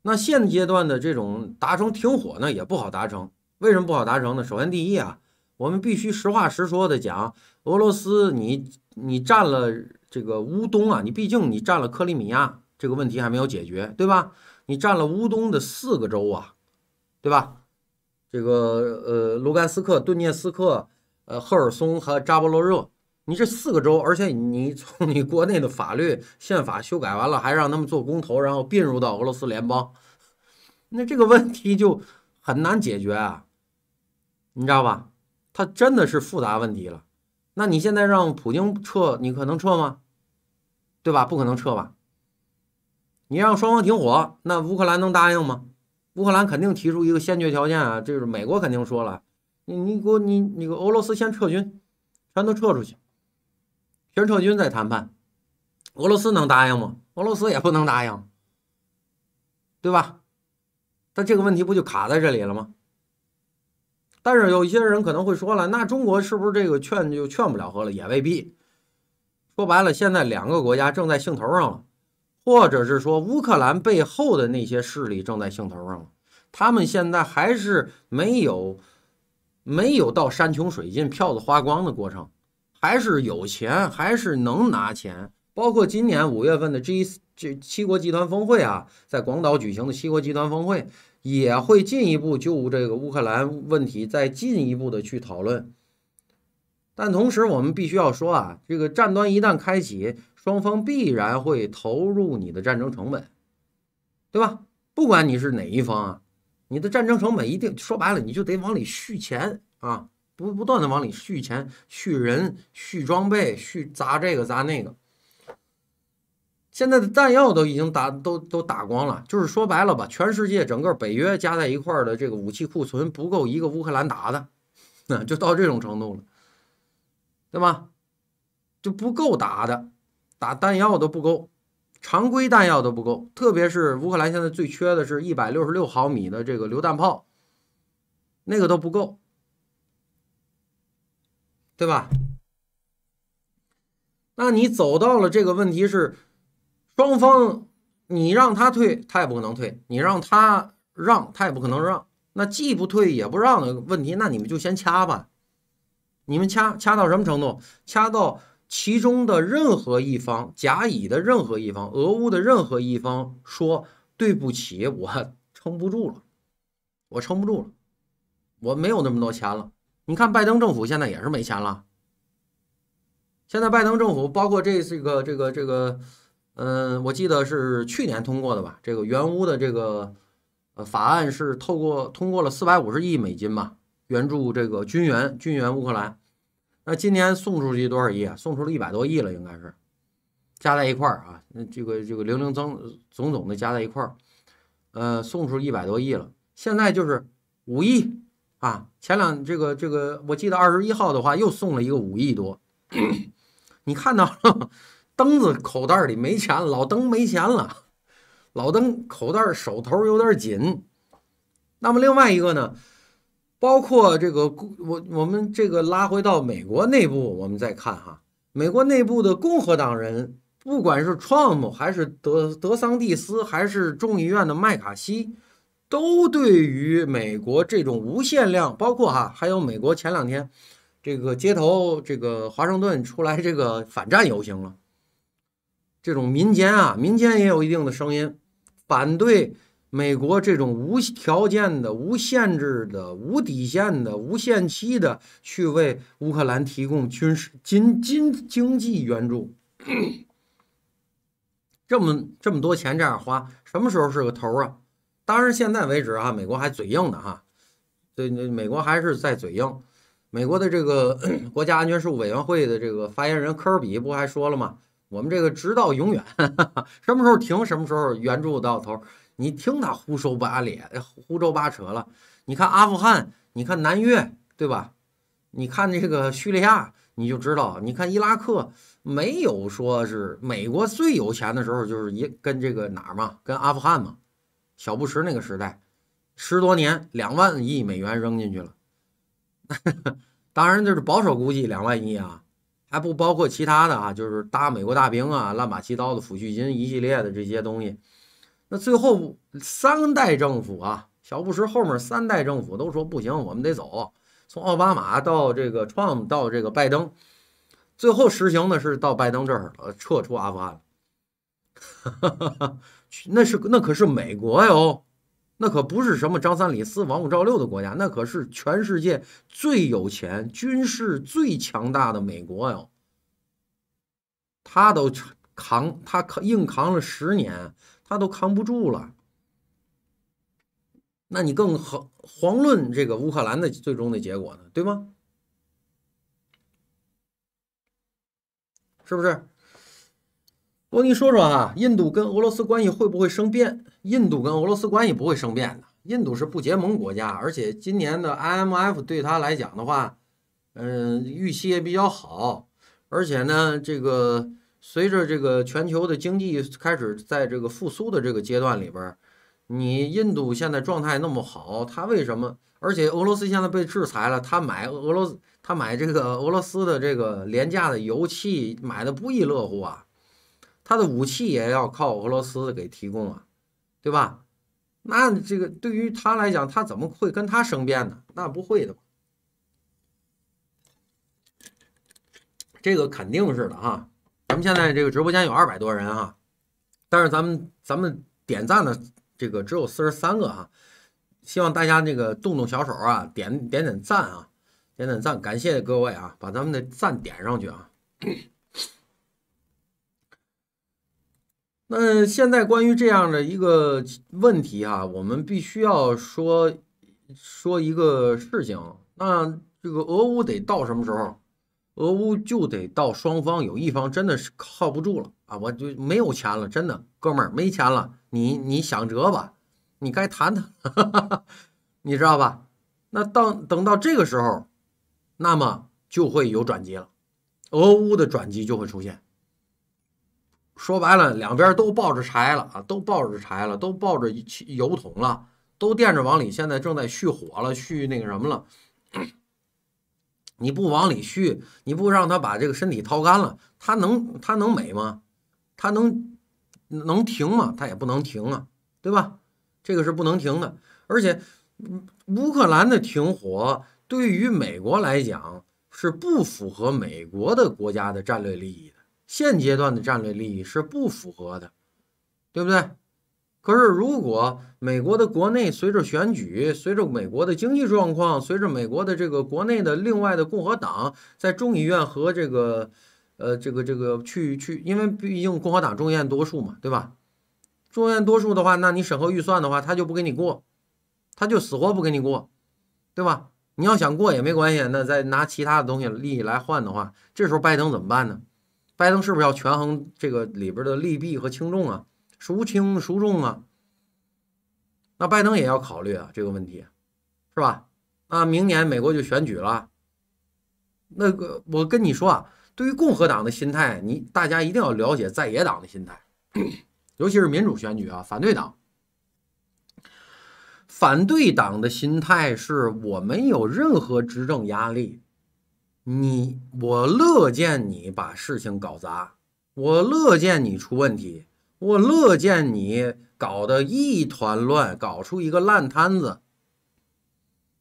那现阶段的这种达成停火呢，也不好达成。为什么不好达成呢？首先，第一啊，我们必须实话实说的讲，俄罗斯，你你占了这个乌东啊，你毕竟你占了克里米亚，这个问题还没有解决，对吧？你占了乌东的四个州啊，对吧？这个呃，卢甘斯克、顿涅斯克、呃，赫尔松和扎波罗热。你这四个州，而且你从你国内的法律宪法修改完了，还让他们做公投，然后并入到俄罗斯联邦，那这个问题就很难解决啊，你知道吧？它真的是复杂问题了。那你现在让普京撤，你可能撤吗？对吧？不可能撤吧？你让双方停火，那乌克兰能答应吗？乌克兰肯定提出一个先决条件啊，就是美国肯定说了，你你给我你那个俄罗斯先撤军，全都撤出去。先撤军再谈判，俄罗斯能答应吗？俄罗斯也不能答应，对吧？那这个问题不就卡在这里了吗？但是有一些人可能会说了，那中国是不是这个劝就劝不了和了？也未必。说白了，现在两个国家正在兴头上了，或者是说乌克兰背后的那些势力正在兴头上了。他们现在还是没有没有到山穷水尽、票子花光的过程。还是有钱，还是能拿钱。包括今年五月份的 G 这七国集团峰会啊，在广岛举行的七国集团峰会，也会进一步就这个乌克兰问题再进一步的去讨论。但同时，我们必须要说啊，这个战端一旦开启，双方必然会投入你的战争成本，对吧？不管你是哪一方啊，你的战争成本一定说白了，你就得往里续钱啊。不不断的往里续钱、续人、续装备、续砸这个砸那个。现在的弹药都已经打都都打光了，就是说白了吧，全世界整个北约加在一块儿的这个武器库存不够一个乌克兰打的，那就到这种程度了，对吧？就不够打的，打弹药都不够，常规弹药都不够，特别是乌克兰现在最缺的是一百六十六毫米的这个榴弹炮，那个都不够。对吧？那你走到了这个问题是，双方，你让他退，他也不可能退；你让他让，他也不可能让。那既不退也不让的问题，那你们就先掐吧。你们掐掐到什么程度？掐到其中的任何一方，甲乙的任何一方，俄乌的任何一方，说对不起，我撑不住了，我撑不住了，我没有那么多钱了。你看，拜登政府现在也是没钱了。现在拜登政府包括这这个这个这个，嗯，我记得是去年通过的吧？这个援乌的这个呃法案是透过通过了四百五十亿美金吧，援助这个军援军援乌克兰。那今年送出去多少亿啊？送出了一百多亿了，应该是加在一块儿啊。那这个这个零零增总总的加在一块儿，呃，送出一百多亿了。现在就是五亿啊。前两这个这个，我记得二十一号的话又送了一个五亿多，*clears throat* 你看到，了？灯子口袋里没钱老灯没钱了，老灯口袋手头有点紧。那么另外一个呢，包括这个我我们这个拉回到美国内部，我们再看哈，美国内部的共和党人，不管是 Trump 还是德德桑蒂斯，还是众议院的麦卡锡。都对于美国这种无限量，包括哈，还有美国前两天这个街头这个华盛顿出来这个反战游行了，这种民间啊，民间也有一定的声音，反对美国这种无条件的、无限制的、无底线的、无限期的去为乌克兰提供军事、金金经济援助，这么这么多钱这样花，什么时候是个头啊？当然，现在为止啊，美国还嘴硬的哈，这美国还是在嘴硬。美国的这个 *clears throat* 国家安全事务委员会的这个发言人科尔比不还说了吗？我们这个直到永远，*laughs* 什么时候停什么时候援助到头。你听他胡说八咧，胡诌八扯了。你看阿富汗，你看南越，对吧？你看这个叙利亚，你就知道。你看伊拉克，没有说是美国最有钱的时候，就是一跟这个哪儿嘛，跟阿富汗嘛。小布什那个时代，十多年两万亿美元扔进去了，*laughs* 当然就是保守估计两万亿啊，还不包括其他的啊，就是搭美国大兵啊、乱马七刀的抚恤金一系列的这些东西。那最后三代政府啊，小布什后面三代政府都说不行，我们得走。从奥巴马到这个创，到这个拜登，最后实行的是到拜登这儿了，撤出阿富汗。*laughs* 那是那可是美国哟，那可不是什么张三李四王五赵六的国家，那可是全世界最有钱、军事最强大的美国哟。他都扛，他扛硬扛了十年，他都扛不住了。那你更遑遑论这个乌克兰的最终的结果呢？对吗？是不是？我跟你说说哈，印度跟俄罗斯关系会不会生变？印度跟俄罗斯关系不会生变的。印度是不结盟国家，而且今年的 IMF 对他来讲的话，嗯，预期也比较好。而且呢，这个随着这个全球的经济开始在这个复苏的这个阶段里边，你印度现在状态那么好，他为什么？而且俄罗斯现在被制裁了，他买俄罗斯，他买这个俄罗斯的这个廉价的油气，买的不亦乐乎啊！他的武器也要靠俄罗斯给提供啊，对吧？那这个对于他来讲，他怎么会跟他生变呢？那不会的这个肯定是的哈。咱们现在这个直播间有二百多人啊，但是咱们咱们点赞的这个只有四十三个啊。希望大家那个动动小手啊，点点点赞啊，点点赞，感谢各位啊，把咱们的赞点上去啊。那现在关于这样的一个问题啊，我们必须要说说一个事情。那这个俄乌得到什么时候，俄乌就得到双方有一方真的是靠不住了啊！我就没有钱了，真的，哥们儿没钱了，你你想辙吧，你该谈谈，*laughs* 你知道吧？那到等到这个时候，那么就会有转机了，俄乌的转机就会出现。说白了，两边都抱着柴了啊，都抱着柴了，都抱着油桶了，都惦着往里，现在正在续火了，续那个什么了。你不往里续，你不让他把这个身体掏干了，他能他能美吗？他能能停吗？他也不能停啊，对吧？这个是不能停的。而且乌克兰的停火对于美国来讲是不符合美国的国家的战略利益。现阶段的战略利益是不符合的，对不对？可是，如果美国的国内随着选举、随着美国的经济状况、随着美国的这个国内的另外的共和党在众议院和这个呃这个这个去去，因为毕竟共和党众议院多数嘛，对吧？众议院多数的话，那你审核预算的话，他就不给你过，他就死活不给你过，对吧？你要想过也没关系，那再拿其他的东西利益来换的话，这时候拜登怎么办呢？拜登是不是要权衡这个里边的利弊和轻重啊？孰轻孰重啊？那拜登也要考虑啊这个问题，是吧？啊，明年美国就选举了，那个我跟你说啊，对于共和党的心态，你大家一定要了解在野党的心态，*coughs* 尤其是民主选举啊，反对党，反对党的心态是，我没有任何执政压力。你我乐见你把事情搞砸，我乐见你出问题，我乐见你搞得一团乱，搞出一个烂摊子。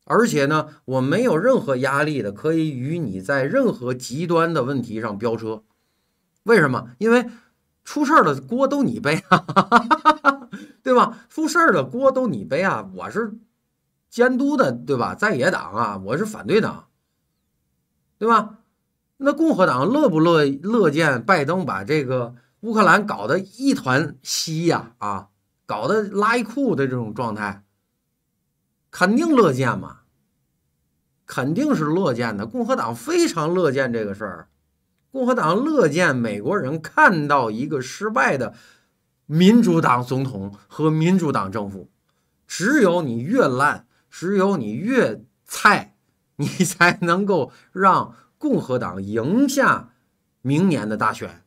而且呢，我没有任何压力的，可以与你在任何极端的问题上飙车。为什么？因为出事儿的锅都你背，*laughs* 对吧？出事儿的锅都你背啊！我是监督的，对吧？在野党啊，我是反对党。对吧？那共和党乐不乐乐见拜登把这个乌克兰搞得一团稀呀啊，搞得拉一裤的这种状态，肯定乐见嘛，肯定是乐见的。共和党非常乐见这个事儿，共和党乐见美国人看到一个失败的民主党总统和民主党政府。只有你越烂，只有你越菜。你 *laughs* 才能够让共和党赢下明年的大选，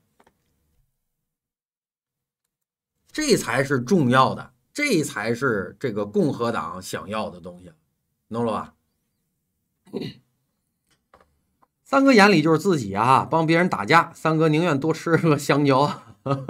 这才是重要的，这才是这个共和党想要的东西，懂了吧？三哥眼里就是自己啊，帮别人打架，三哥宁愿多吃个香蕉。*laughs*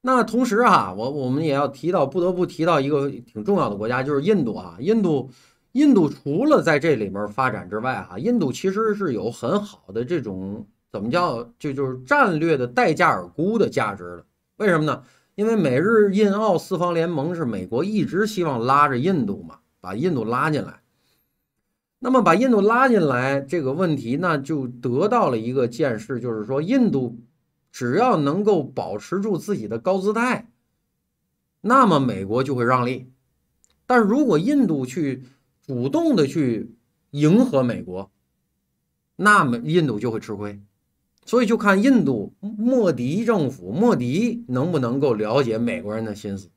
那同时啊，我我们也要提到，不得不提到一个挺重要的国家，就是印度啊。印度，印度除了在这里面发展之外啊，印度其实是有很好的这种怎么叫，就就是战略的代价而沽的价值的。为什么呢？因为美日印澳四方联盟是美国一直希望拉着印度嘛，把印度拉进来。那么把印度拉进来这个问题，那就得到了一个见识，就是说印度。只要能够保持住自己的高姿态，那么美国就会让利；但如果印度去主动的去迎合美国，那么印度就会吃亏。所以就看印度莫迪政府莫迪能不能够了解美国人的心思，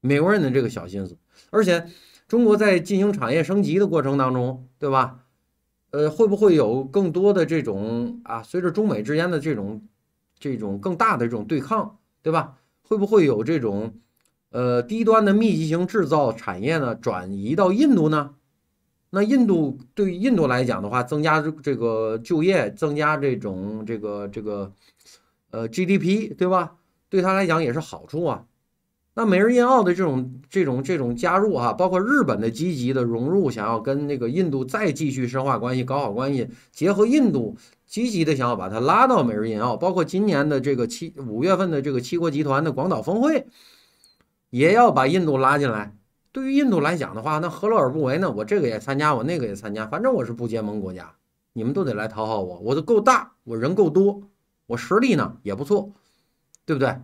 美国人的这个小心思。而且中国在进行产业升级的过程当中，对吧？呃，会不会有更多的这种啊？随着中美之间的这种这种更大的这种对抗，对吧？会不会有这种，呃，低端的密集型制造产业呢，转移到印度呢？那印度对印度来讲的话，增加这个就业，增加这种这个这个，呃，GDP，对吧？对他来讲也是好处啊。那美日印澳的这种这种这种加入啊，包括日本的积极的融入，想要跟那个印度再继续深化关系、搞好关系，结合印度积极的想要把它拉到美日印澳，包括今年的这个七五月份的这个七国集团的广岛峰会，也要把印度拉进来。对于印度来讲的话，那何乐而不为呢？我这个也参加，我那个也参加，反正我是不结盟国家，你们都得来讨好我，我都够大，我人够多，我实力呢也不错，对不对？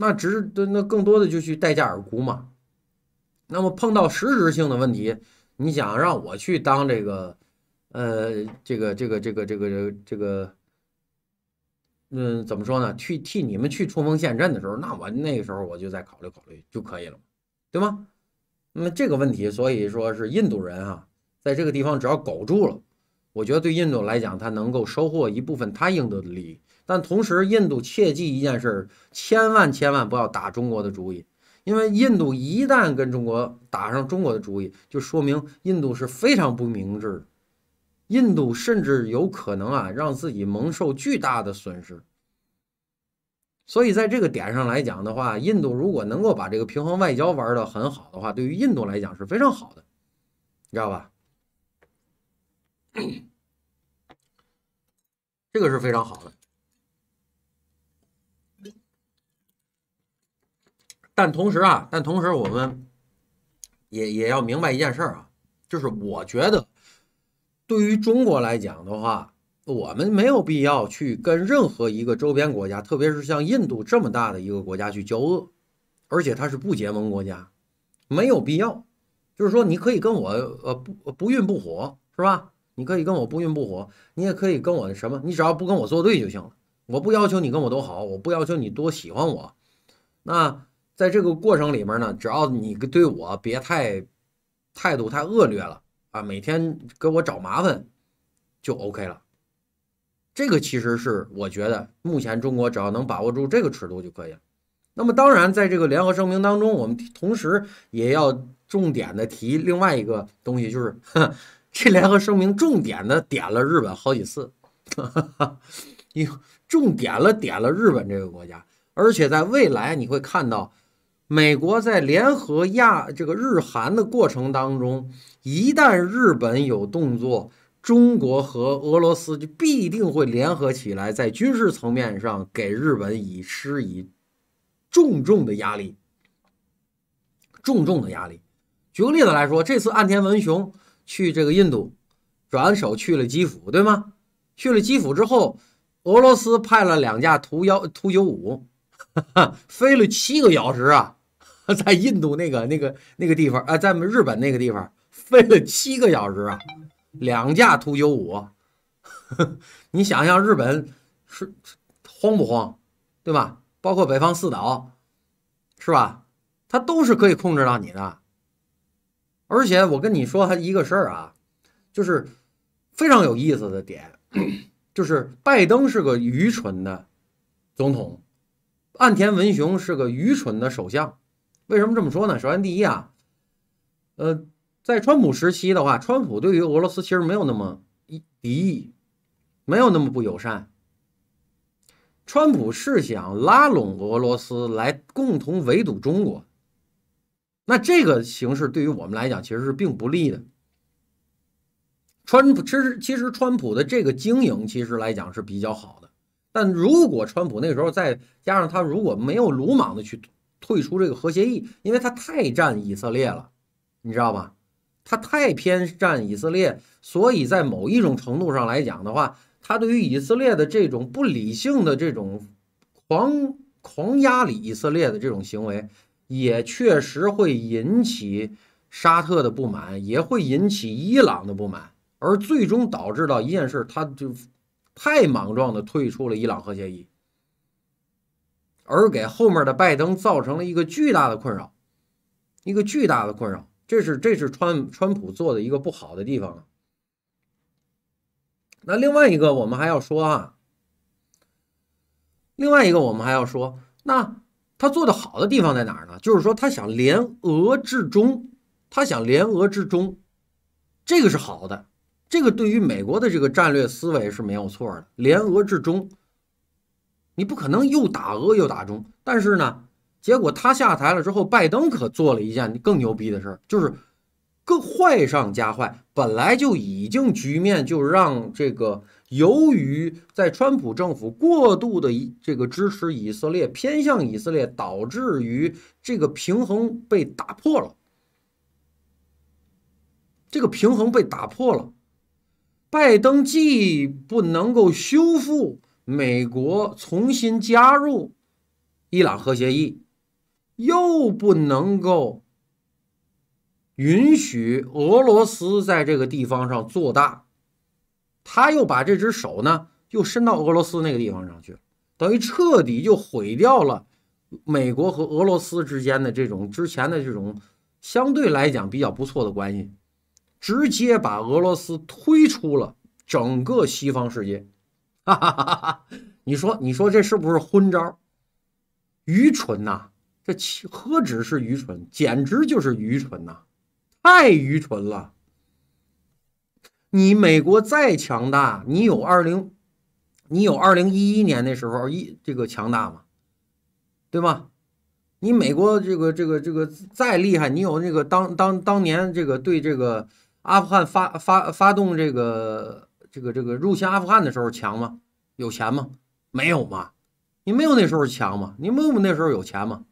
那只是，那更多的就去待价而沽嘛。那么碰到实质性的问题，你想让我去当这个，呃，这个这个这个这个这个，嗯，怎么说呢？去替你们去冲锋陷阵的时候，那我那个时候我就再考虑考虑就可以了，对吗？那么这个问题，所以说是印度人啊，在这个地方只要苟住了。我觉得对印度来讲，它能够收获一部分它应得的利益，但同时印度切记一件事儿，千万千万不要打中国的主意，因为印度一旦跟中国打上中国的主意，就说明印度是非常不明智，印度甚至有可能啊让自己蒙受巨大的损失。所以在这个点上来讲的话，印度如果能够把这个平衡外交玩得很好的话，对于印度来讲是非常好的，你知道吧？*coughs* 这个是非常好的，但同时啊，但同时我们也也要明白一件事儿啊，就是我觉得对于中国来讲的话，我们没有必要去跟任何一个周边国家，特别是像印度这么大的一个国家去交恶，而且它是不结盟国家，没有必要。就是说，你可以跟我呃不不孕不火，是吧？你可以跟我不愠不火，你也可以跟我什么，你只要不跟我作对就行了。我不要求你跟我多好，我不要求你多喜欢我。那在这个过程里面呢，只要你对我别太态度太恶劣了啊，每天给我找麻烦就 OK 了。这个其实是我觉得目前中国只要能把握住这个尺度就可以了。那么当然，在这个联合声明当中，我们同时也要重点的提另外一个东西，就是。这联合声明重点的点了日本好几次，哈 *laughs* 一重点了点了日本这个国家，而且在未来你会看到，美国在联合亚这个日韩的过程当中，一旦日本有动作，中国和俄罗斯就必定会联合起来，在军事层面上给日本以施以重重的压力，重重的压力。举个例子来说，这次岸田文雄。去这个印度，转手去了基辅，对吗？去了基辅之后，俄罗斯派了两架图幺图九五，*laughs* 飞了七个小时啊，*laughs* 在印度那个那个那个地方啊，在日本那个地方飞了七个小时啊，两架图九五，*laughs* 你想想日本是慌不慌，对吧？包括北方四岛，是吧？它都是可以控制到你的。而且我跟你说一个事儿啊，就是非常有意思的点，*clears throat* 就是拜登是个愚蠢的总统，岸田文雄是个愚蠢的首相。为什么这么说呢？首先，第一啊，呃，在川普时期的话，川普对于俄罗斯其实没有那么敌意，没有那么不友善。川普是想拉拢俄罗斯来共同围堵中国。那这个形势对于我们来讲，其实是并不利的。川普其实其实川普的这个经营，其实来讲是比较好的。但如果川普那时候再加上他如果没有鲁莽的去退出这个核协议，因为他太占以色列了，你知道吧？他太偏占以色列，所以在某一种程度上来讲的话，他对于以色列的这种不理性的这种狂狂压里以色列的这种行为。也确实会引起沙特的不满，也会引起伊朗的不满，而最终导致到一件事，他就太莽撞的退出了伊朗核协议，而给后面的拜登造成了一个巨大的困扰，一个巨大的困扰，这是这是川川普做的一个不好的地方。那另外一个我们还要说啊，另外一个我们还要说那。他做的好的地方在哪儿呢？就是说他想联俄制中，他想联俄制中，这个是好的，这个对于美国的这个战略思维是没有错的。联俄制中，你不可能又打俄又打中。但是呢，结果他下台了之后，拜登可做了一件更牛逼的事儿，就是更坏上加坏。本来就已经局面就让这个。由于在川普政府过度的以这个支持以色列、偏向以色列，导致于这个平衡被打破了。这个平衡被打破了，拜登既不能够修复美国重新加入伊朗核协议，又不能够允许俄罗斯在这个地方上做大。他又把这只手呢，又伸到俄罗斯那个地方上去，等于彻底就毁掉了美国和俄罗斯之间的这种之前的这种相对来讲比较不错的关系，直接把俄罗斯推出了整个西方世界。*laughs* 哈哈哈哈，你说，你说这是不是昏招？愚蠢呐！这何止是愚蠢，简直就是愚蠢呐！太愚蠢了！你美国再强大，你有二零，你有二零一一年那时候一这个强大吗？对吗？你美国这个这个这个再厉害，你有那个当当当年这个对这个阿富汗发发发动这个这个这个入侵阿富汗的时候强吗？有钱吗？没有吗？你没有那时候强吗？你没有那时候有钱吗？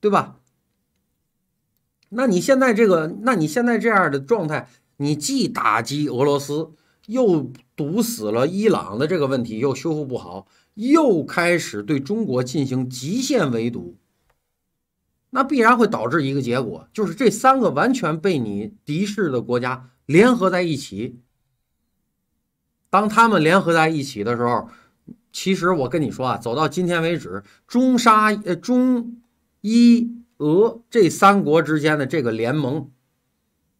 对吧？那你现在这个，那你现在这样的状态？你既打击俄罗斯，又堵死了伊朗的这个问题，又修复不好，又开始对中国进行极限围堵，那必然会导致一个结果，就是这三个完全被你敌视的国家联合在一起。当他们联合在一起的时候，其实我跟你说啊，走到今天为止，中沙呃中伊俄这三国之间的这个联盟。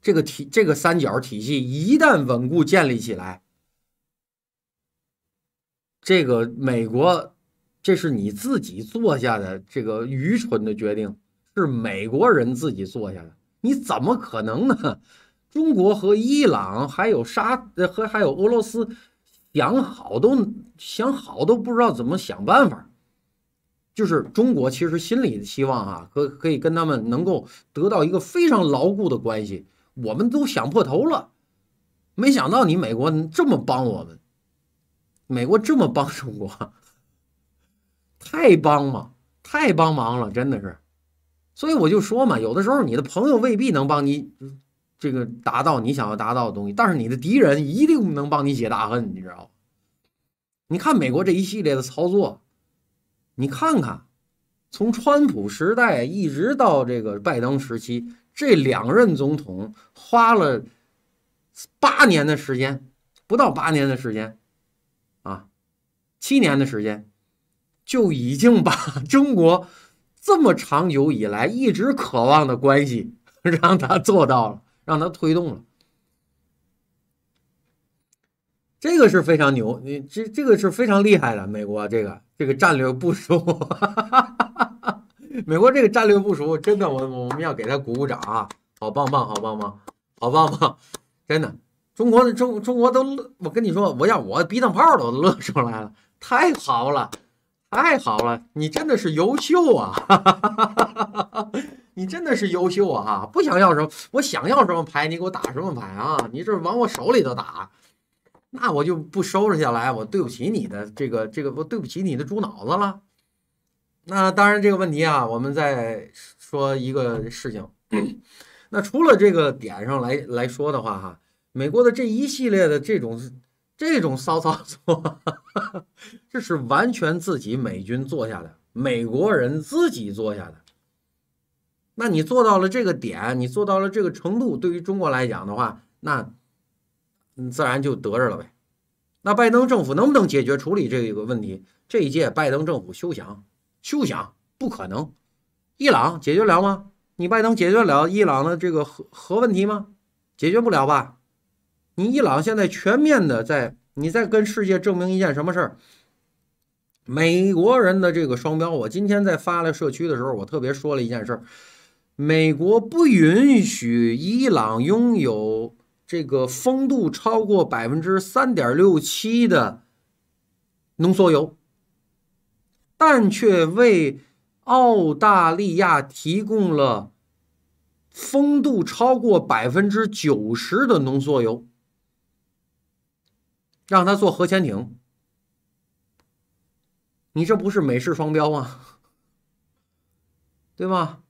这个体这个三角体系一旦稳固建立起来，这个美国，这是你自己做下的这个愚蠢的决定，是美国人自己做下的，你怎么可能呢？中国和伊朗还有沙和还有俄罗斯想好都想好都不知道怎么想办法，就是中国其实心里的希望啊，可可以跟他们能够得到一个非常牢固的关系。我们都想破头了，没想到你美国这么帮我们，美国这么帮中国，太帮忙，太帮忙了，真的是。所以我就说嘛，有的时候你的朋友未必能帮你这个达到你想要达到的东西，但是你的敌人一定能帮你解大恨，你知道吗？你看美国这一系列的操作，你看看，从川普时代一直到这个拜登时期。这两任总统花了八年的时间，不到八年的时间，啊，七年的时间，就已经把 *laughs* 中国这么长久以来一直渴望的关系，*laughs* 让他做到了，让他推动了，这个是非常牛，你这这个是非常厉害的，美国这个这个战略部署。美国这个战略部署，真的，我我们要给他鼓鼓掌啊！好棒棒，好棒棒，好棒棒！真的，中国的中中国都，我跟你说，我要我鼻涕泡都乐出来了，太好了，太好了！你真的是优秀啊，哈哈哈哈哈你真的是优秀啊！不想要什么，我想要什么牌，你给我打什么牌啊？你这往我手里头打，那我就不收拾下来，我对不起你的这个这个，我对不起你的猪脑子了。那当然，这个问题啊，我们再说一个事情。那除了这个点上来来说的话，哈，美国的这一系列的这种这种骚操作，*laughs* 这是完全自己美军做下的，美国人自己做下的。那你做到了这个点，你做到了这个程度，对于中国来讲的话，那你自然就得着了呗。那拜登政府能不能解决处理这个问题？这一届拜登政府休想。休想，不可能！伊朗解决了吗？你拜登解决了伊朗的这个核核问题吗？解决不了吧？你伊朗现在全面的在你在跟世界证明一件什么事儿？美国人的这个双标，我今天在发了社区的时候，我特别说了一件事儿：美国不允许伊朗拥有这个风度超过百分之三点六七的浓缩铀。但却为澳大利亚提供了风度超过百分之九十的浓缩铀，让他做核潜艇，你这不是美式双标吗？*laughs* 对吗？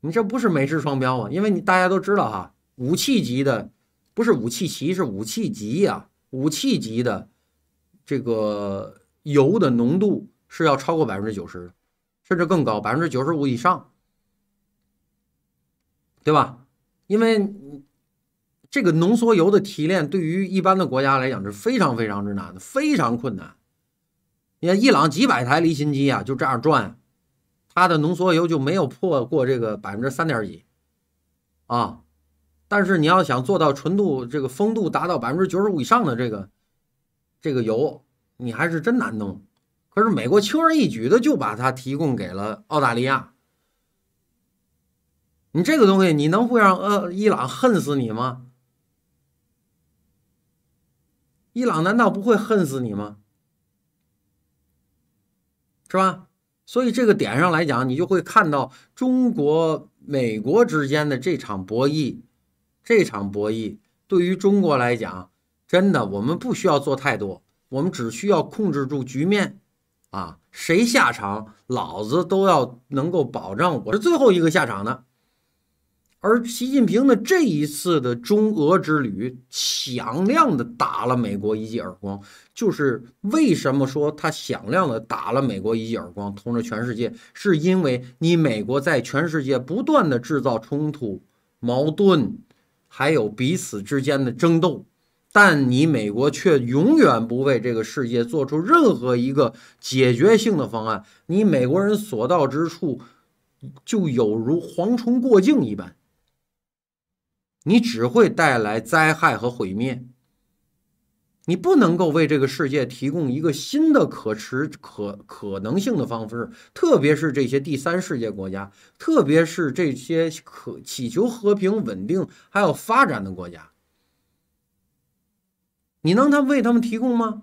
你这不是美式双标吗？因为你大家都知道哈，武器级的不是武器级是武器级呀，武器级的这个油的浓度。是要超过百分之九十的，甚至更高，百分之九十五以上，对吧？因为这个浓缩油的提炼，对于一般的国家来讲是非常非常之难的，非常困难。你看伊朗几百台离心机啊，就这样转，它的浓缩油就没有破过这个百分之三点几啊。但是你要想做到纯度这个风度达到百分之九十五以上的这个这个油，你还是真难弄。而是美国轻而易举的就把它提供给了澳大利亚。你这个东西，你能会让呃伊朗恨死你吗？伊朗难道不会恨死你吗？是吧？所以这个点上来讲，你就会看到中国美国之间的这场博弈，这场博弈对于中国来讲，真的我们不需要做太多，我们只需要控制住局面。啊，谁下场，老子都要能够保证我是最后一个下场的。而习近平的这一次的中俄之旅，响亮的打了美国一记耳光。就是为什么说他响亮的打了美国一记耳光，通知全世界，是因为你美国在全世界不断的制造冲突、矛盾，还有彼此之间的争斗。但你美国却永远不为这个世界做出任何一个解决性的方案。你美国人所到之处，就有如蝗虫过境一般，你只会带来灾害和毁灭。你不能够为这个世界提供一个新的可持可可能性的方式，特别是这些第三世界国家，特别是这些可祈求和平、稳定还有发展的国家。你能他为他们提供吗？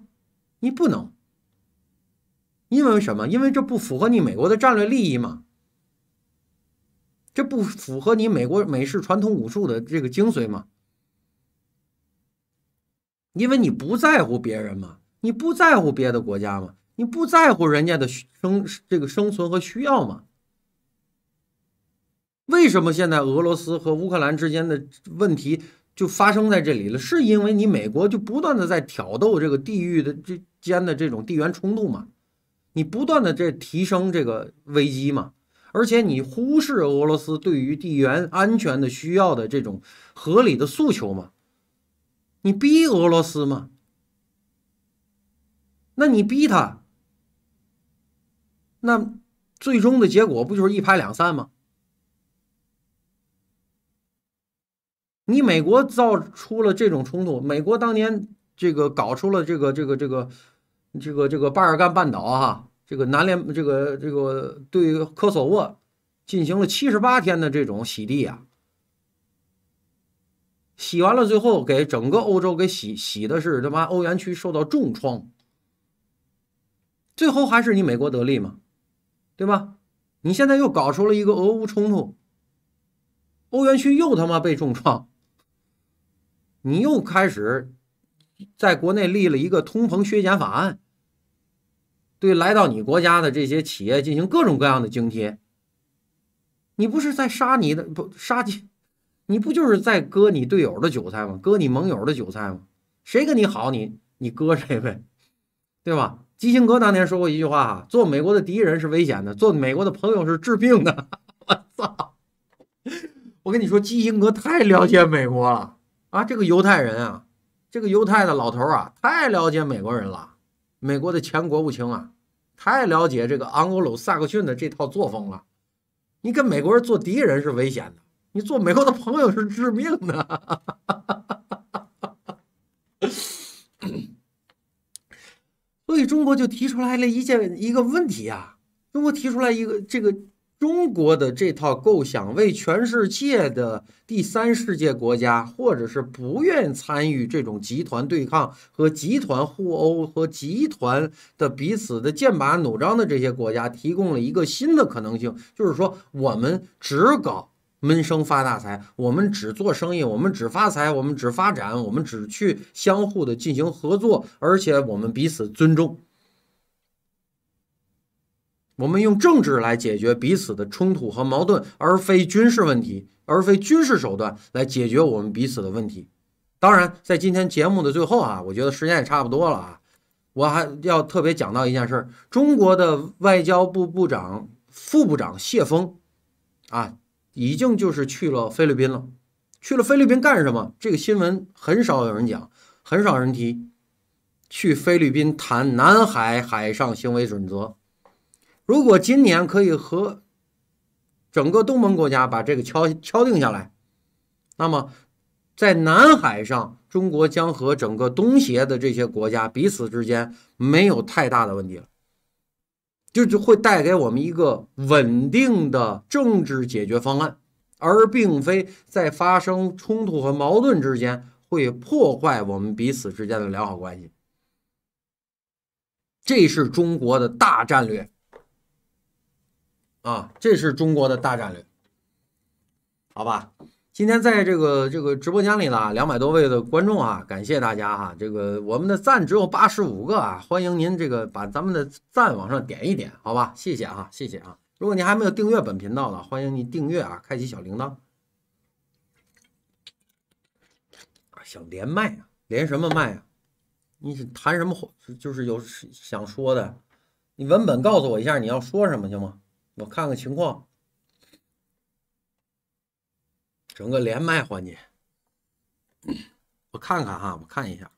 你不能，因为什么？因为这不符合你美国的战略利益嘛？这不符合你美国美式传统武术的这个精髓嘛？因为你不在乎别人嘛？你不在乎别的国家嘛？你不在乎人家的生这个生存和需要嘛？为什么现在俄罗斯和乌克兰之间的问题？就发生在这里了，是因为你美国就不断的在挑逗这个地域的这间的这种地缘冲突嘛，你不断的这提升这个危机嘛，而且你忽视俄罗斯对于地缘安全的需要的这种合理的诉求嘛，你逼俄罗斯嘛，那你逼他，那最终的结果不就是一拍两散吗？你美国造出了这种冲突，美国当年这个搞出了这个这个这个这个这个巴尔干半岛啊，这个南联这个这个对科索沃进行了七十八天的这种洗地啊，洗完了最后给整个欧洲给洗洗的是他妈欧元区受到重创，最后还是你美国得利嘛，对吧？你现在又搞出了一个俄乌冲突，欧元区又他妈被重创。你又开始在国内立了一个通膨削减法案，对来到你国家的这些企业进行各种各样的津贴。你不是在杀你的不杀鸡，你不就是在割你队友的韭菜吗？割你盟友的韭菜吗？谁跟你好，你你割谁呗，对吧？基辛格当年说过一句话：“哈，做美国的敌人是危险的，做美国的朋友是治病的。*laughs* ”我操！我跟你说，基辛格太了解美国了。啊，这个犹太人啊，这个犹太的老头啊，太了解美国人了。美国的前国务卿啊，太了解这个昂格鲁萨克逊的这套作风了。你跟美国人做敌人是危险的，你做美国的朋友是致命的。*coughs* 所以中国就提出来了一件一个问题啊，中国提出来一个这个。中国的这套构想为全世界的第三世界国家，或者是不愿参与这种集团对抗和集团互殴和集团的彼此的剑拔弩张的这些国家，提供了一个新的可能性。就是说，我们只搞闷声发大财，我们只做生意，我们只发财，我们只发展，我们只去相互的进行合作，而且我们彼此尊重。我们用政治来解决彼此的冲突和矛盾，而非军事问题，而非军事手段来解决我们彼此的问题。当然，在今天节目的最后啊，我觉得时间也差不多了啊，我还要特别讲到一件事儿：中国的外交部部长、副部长谢峰，啊，已经就是去了菲律宾了。去了菲律宾干什么？这个新闻很少有人讲，很少人提。去菲律宾谈南海海上行为准则。如果今年可以和整个东盟国家把这个敲敲定下来，那么在南海上，中国将和整个东协的这些国家彼此之间没有太大的问题了，就就会带给我们一个稳定的政治解决方案，而并非在发生冲突和矛盾之间会破坏我们彼此之间的良好关系。这是中国的大战略。啊，这是中国的大战略，好吧？今天在这个这个直播间里呢，两百多位的观众啊，感谢大家哈。这个我们的赞只有八十五个啊，欢迎您这个把咱们的赞往上点一点，好吧？谢谢啊，谢谢啊。如果您还没有订阅本频道的，欢迎您订阅啊，开启小铃铛。想连麦啊？连什么麦啊？你是谈什么？就是有想说的，你文本告诉我一下你要说什么行吗？我看看情况，整个连麦环节，我看看哈，我看一下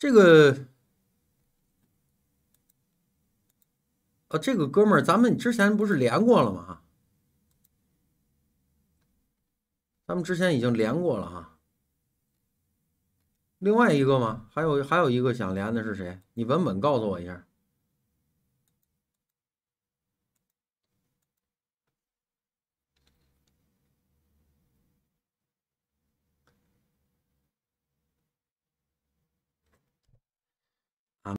这个，啊，这个哥们儿，咱们之前不是连过了吗？咱们之前已经连过了哈。另外一个吗？还有还有一个想连的是谁？你文本告诉我一下。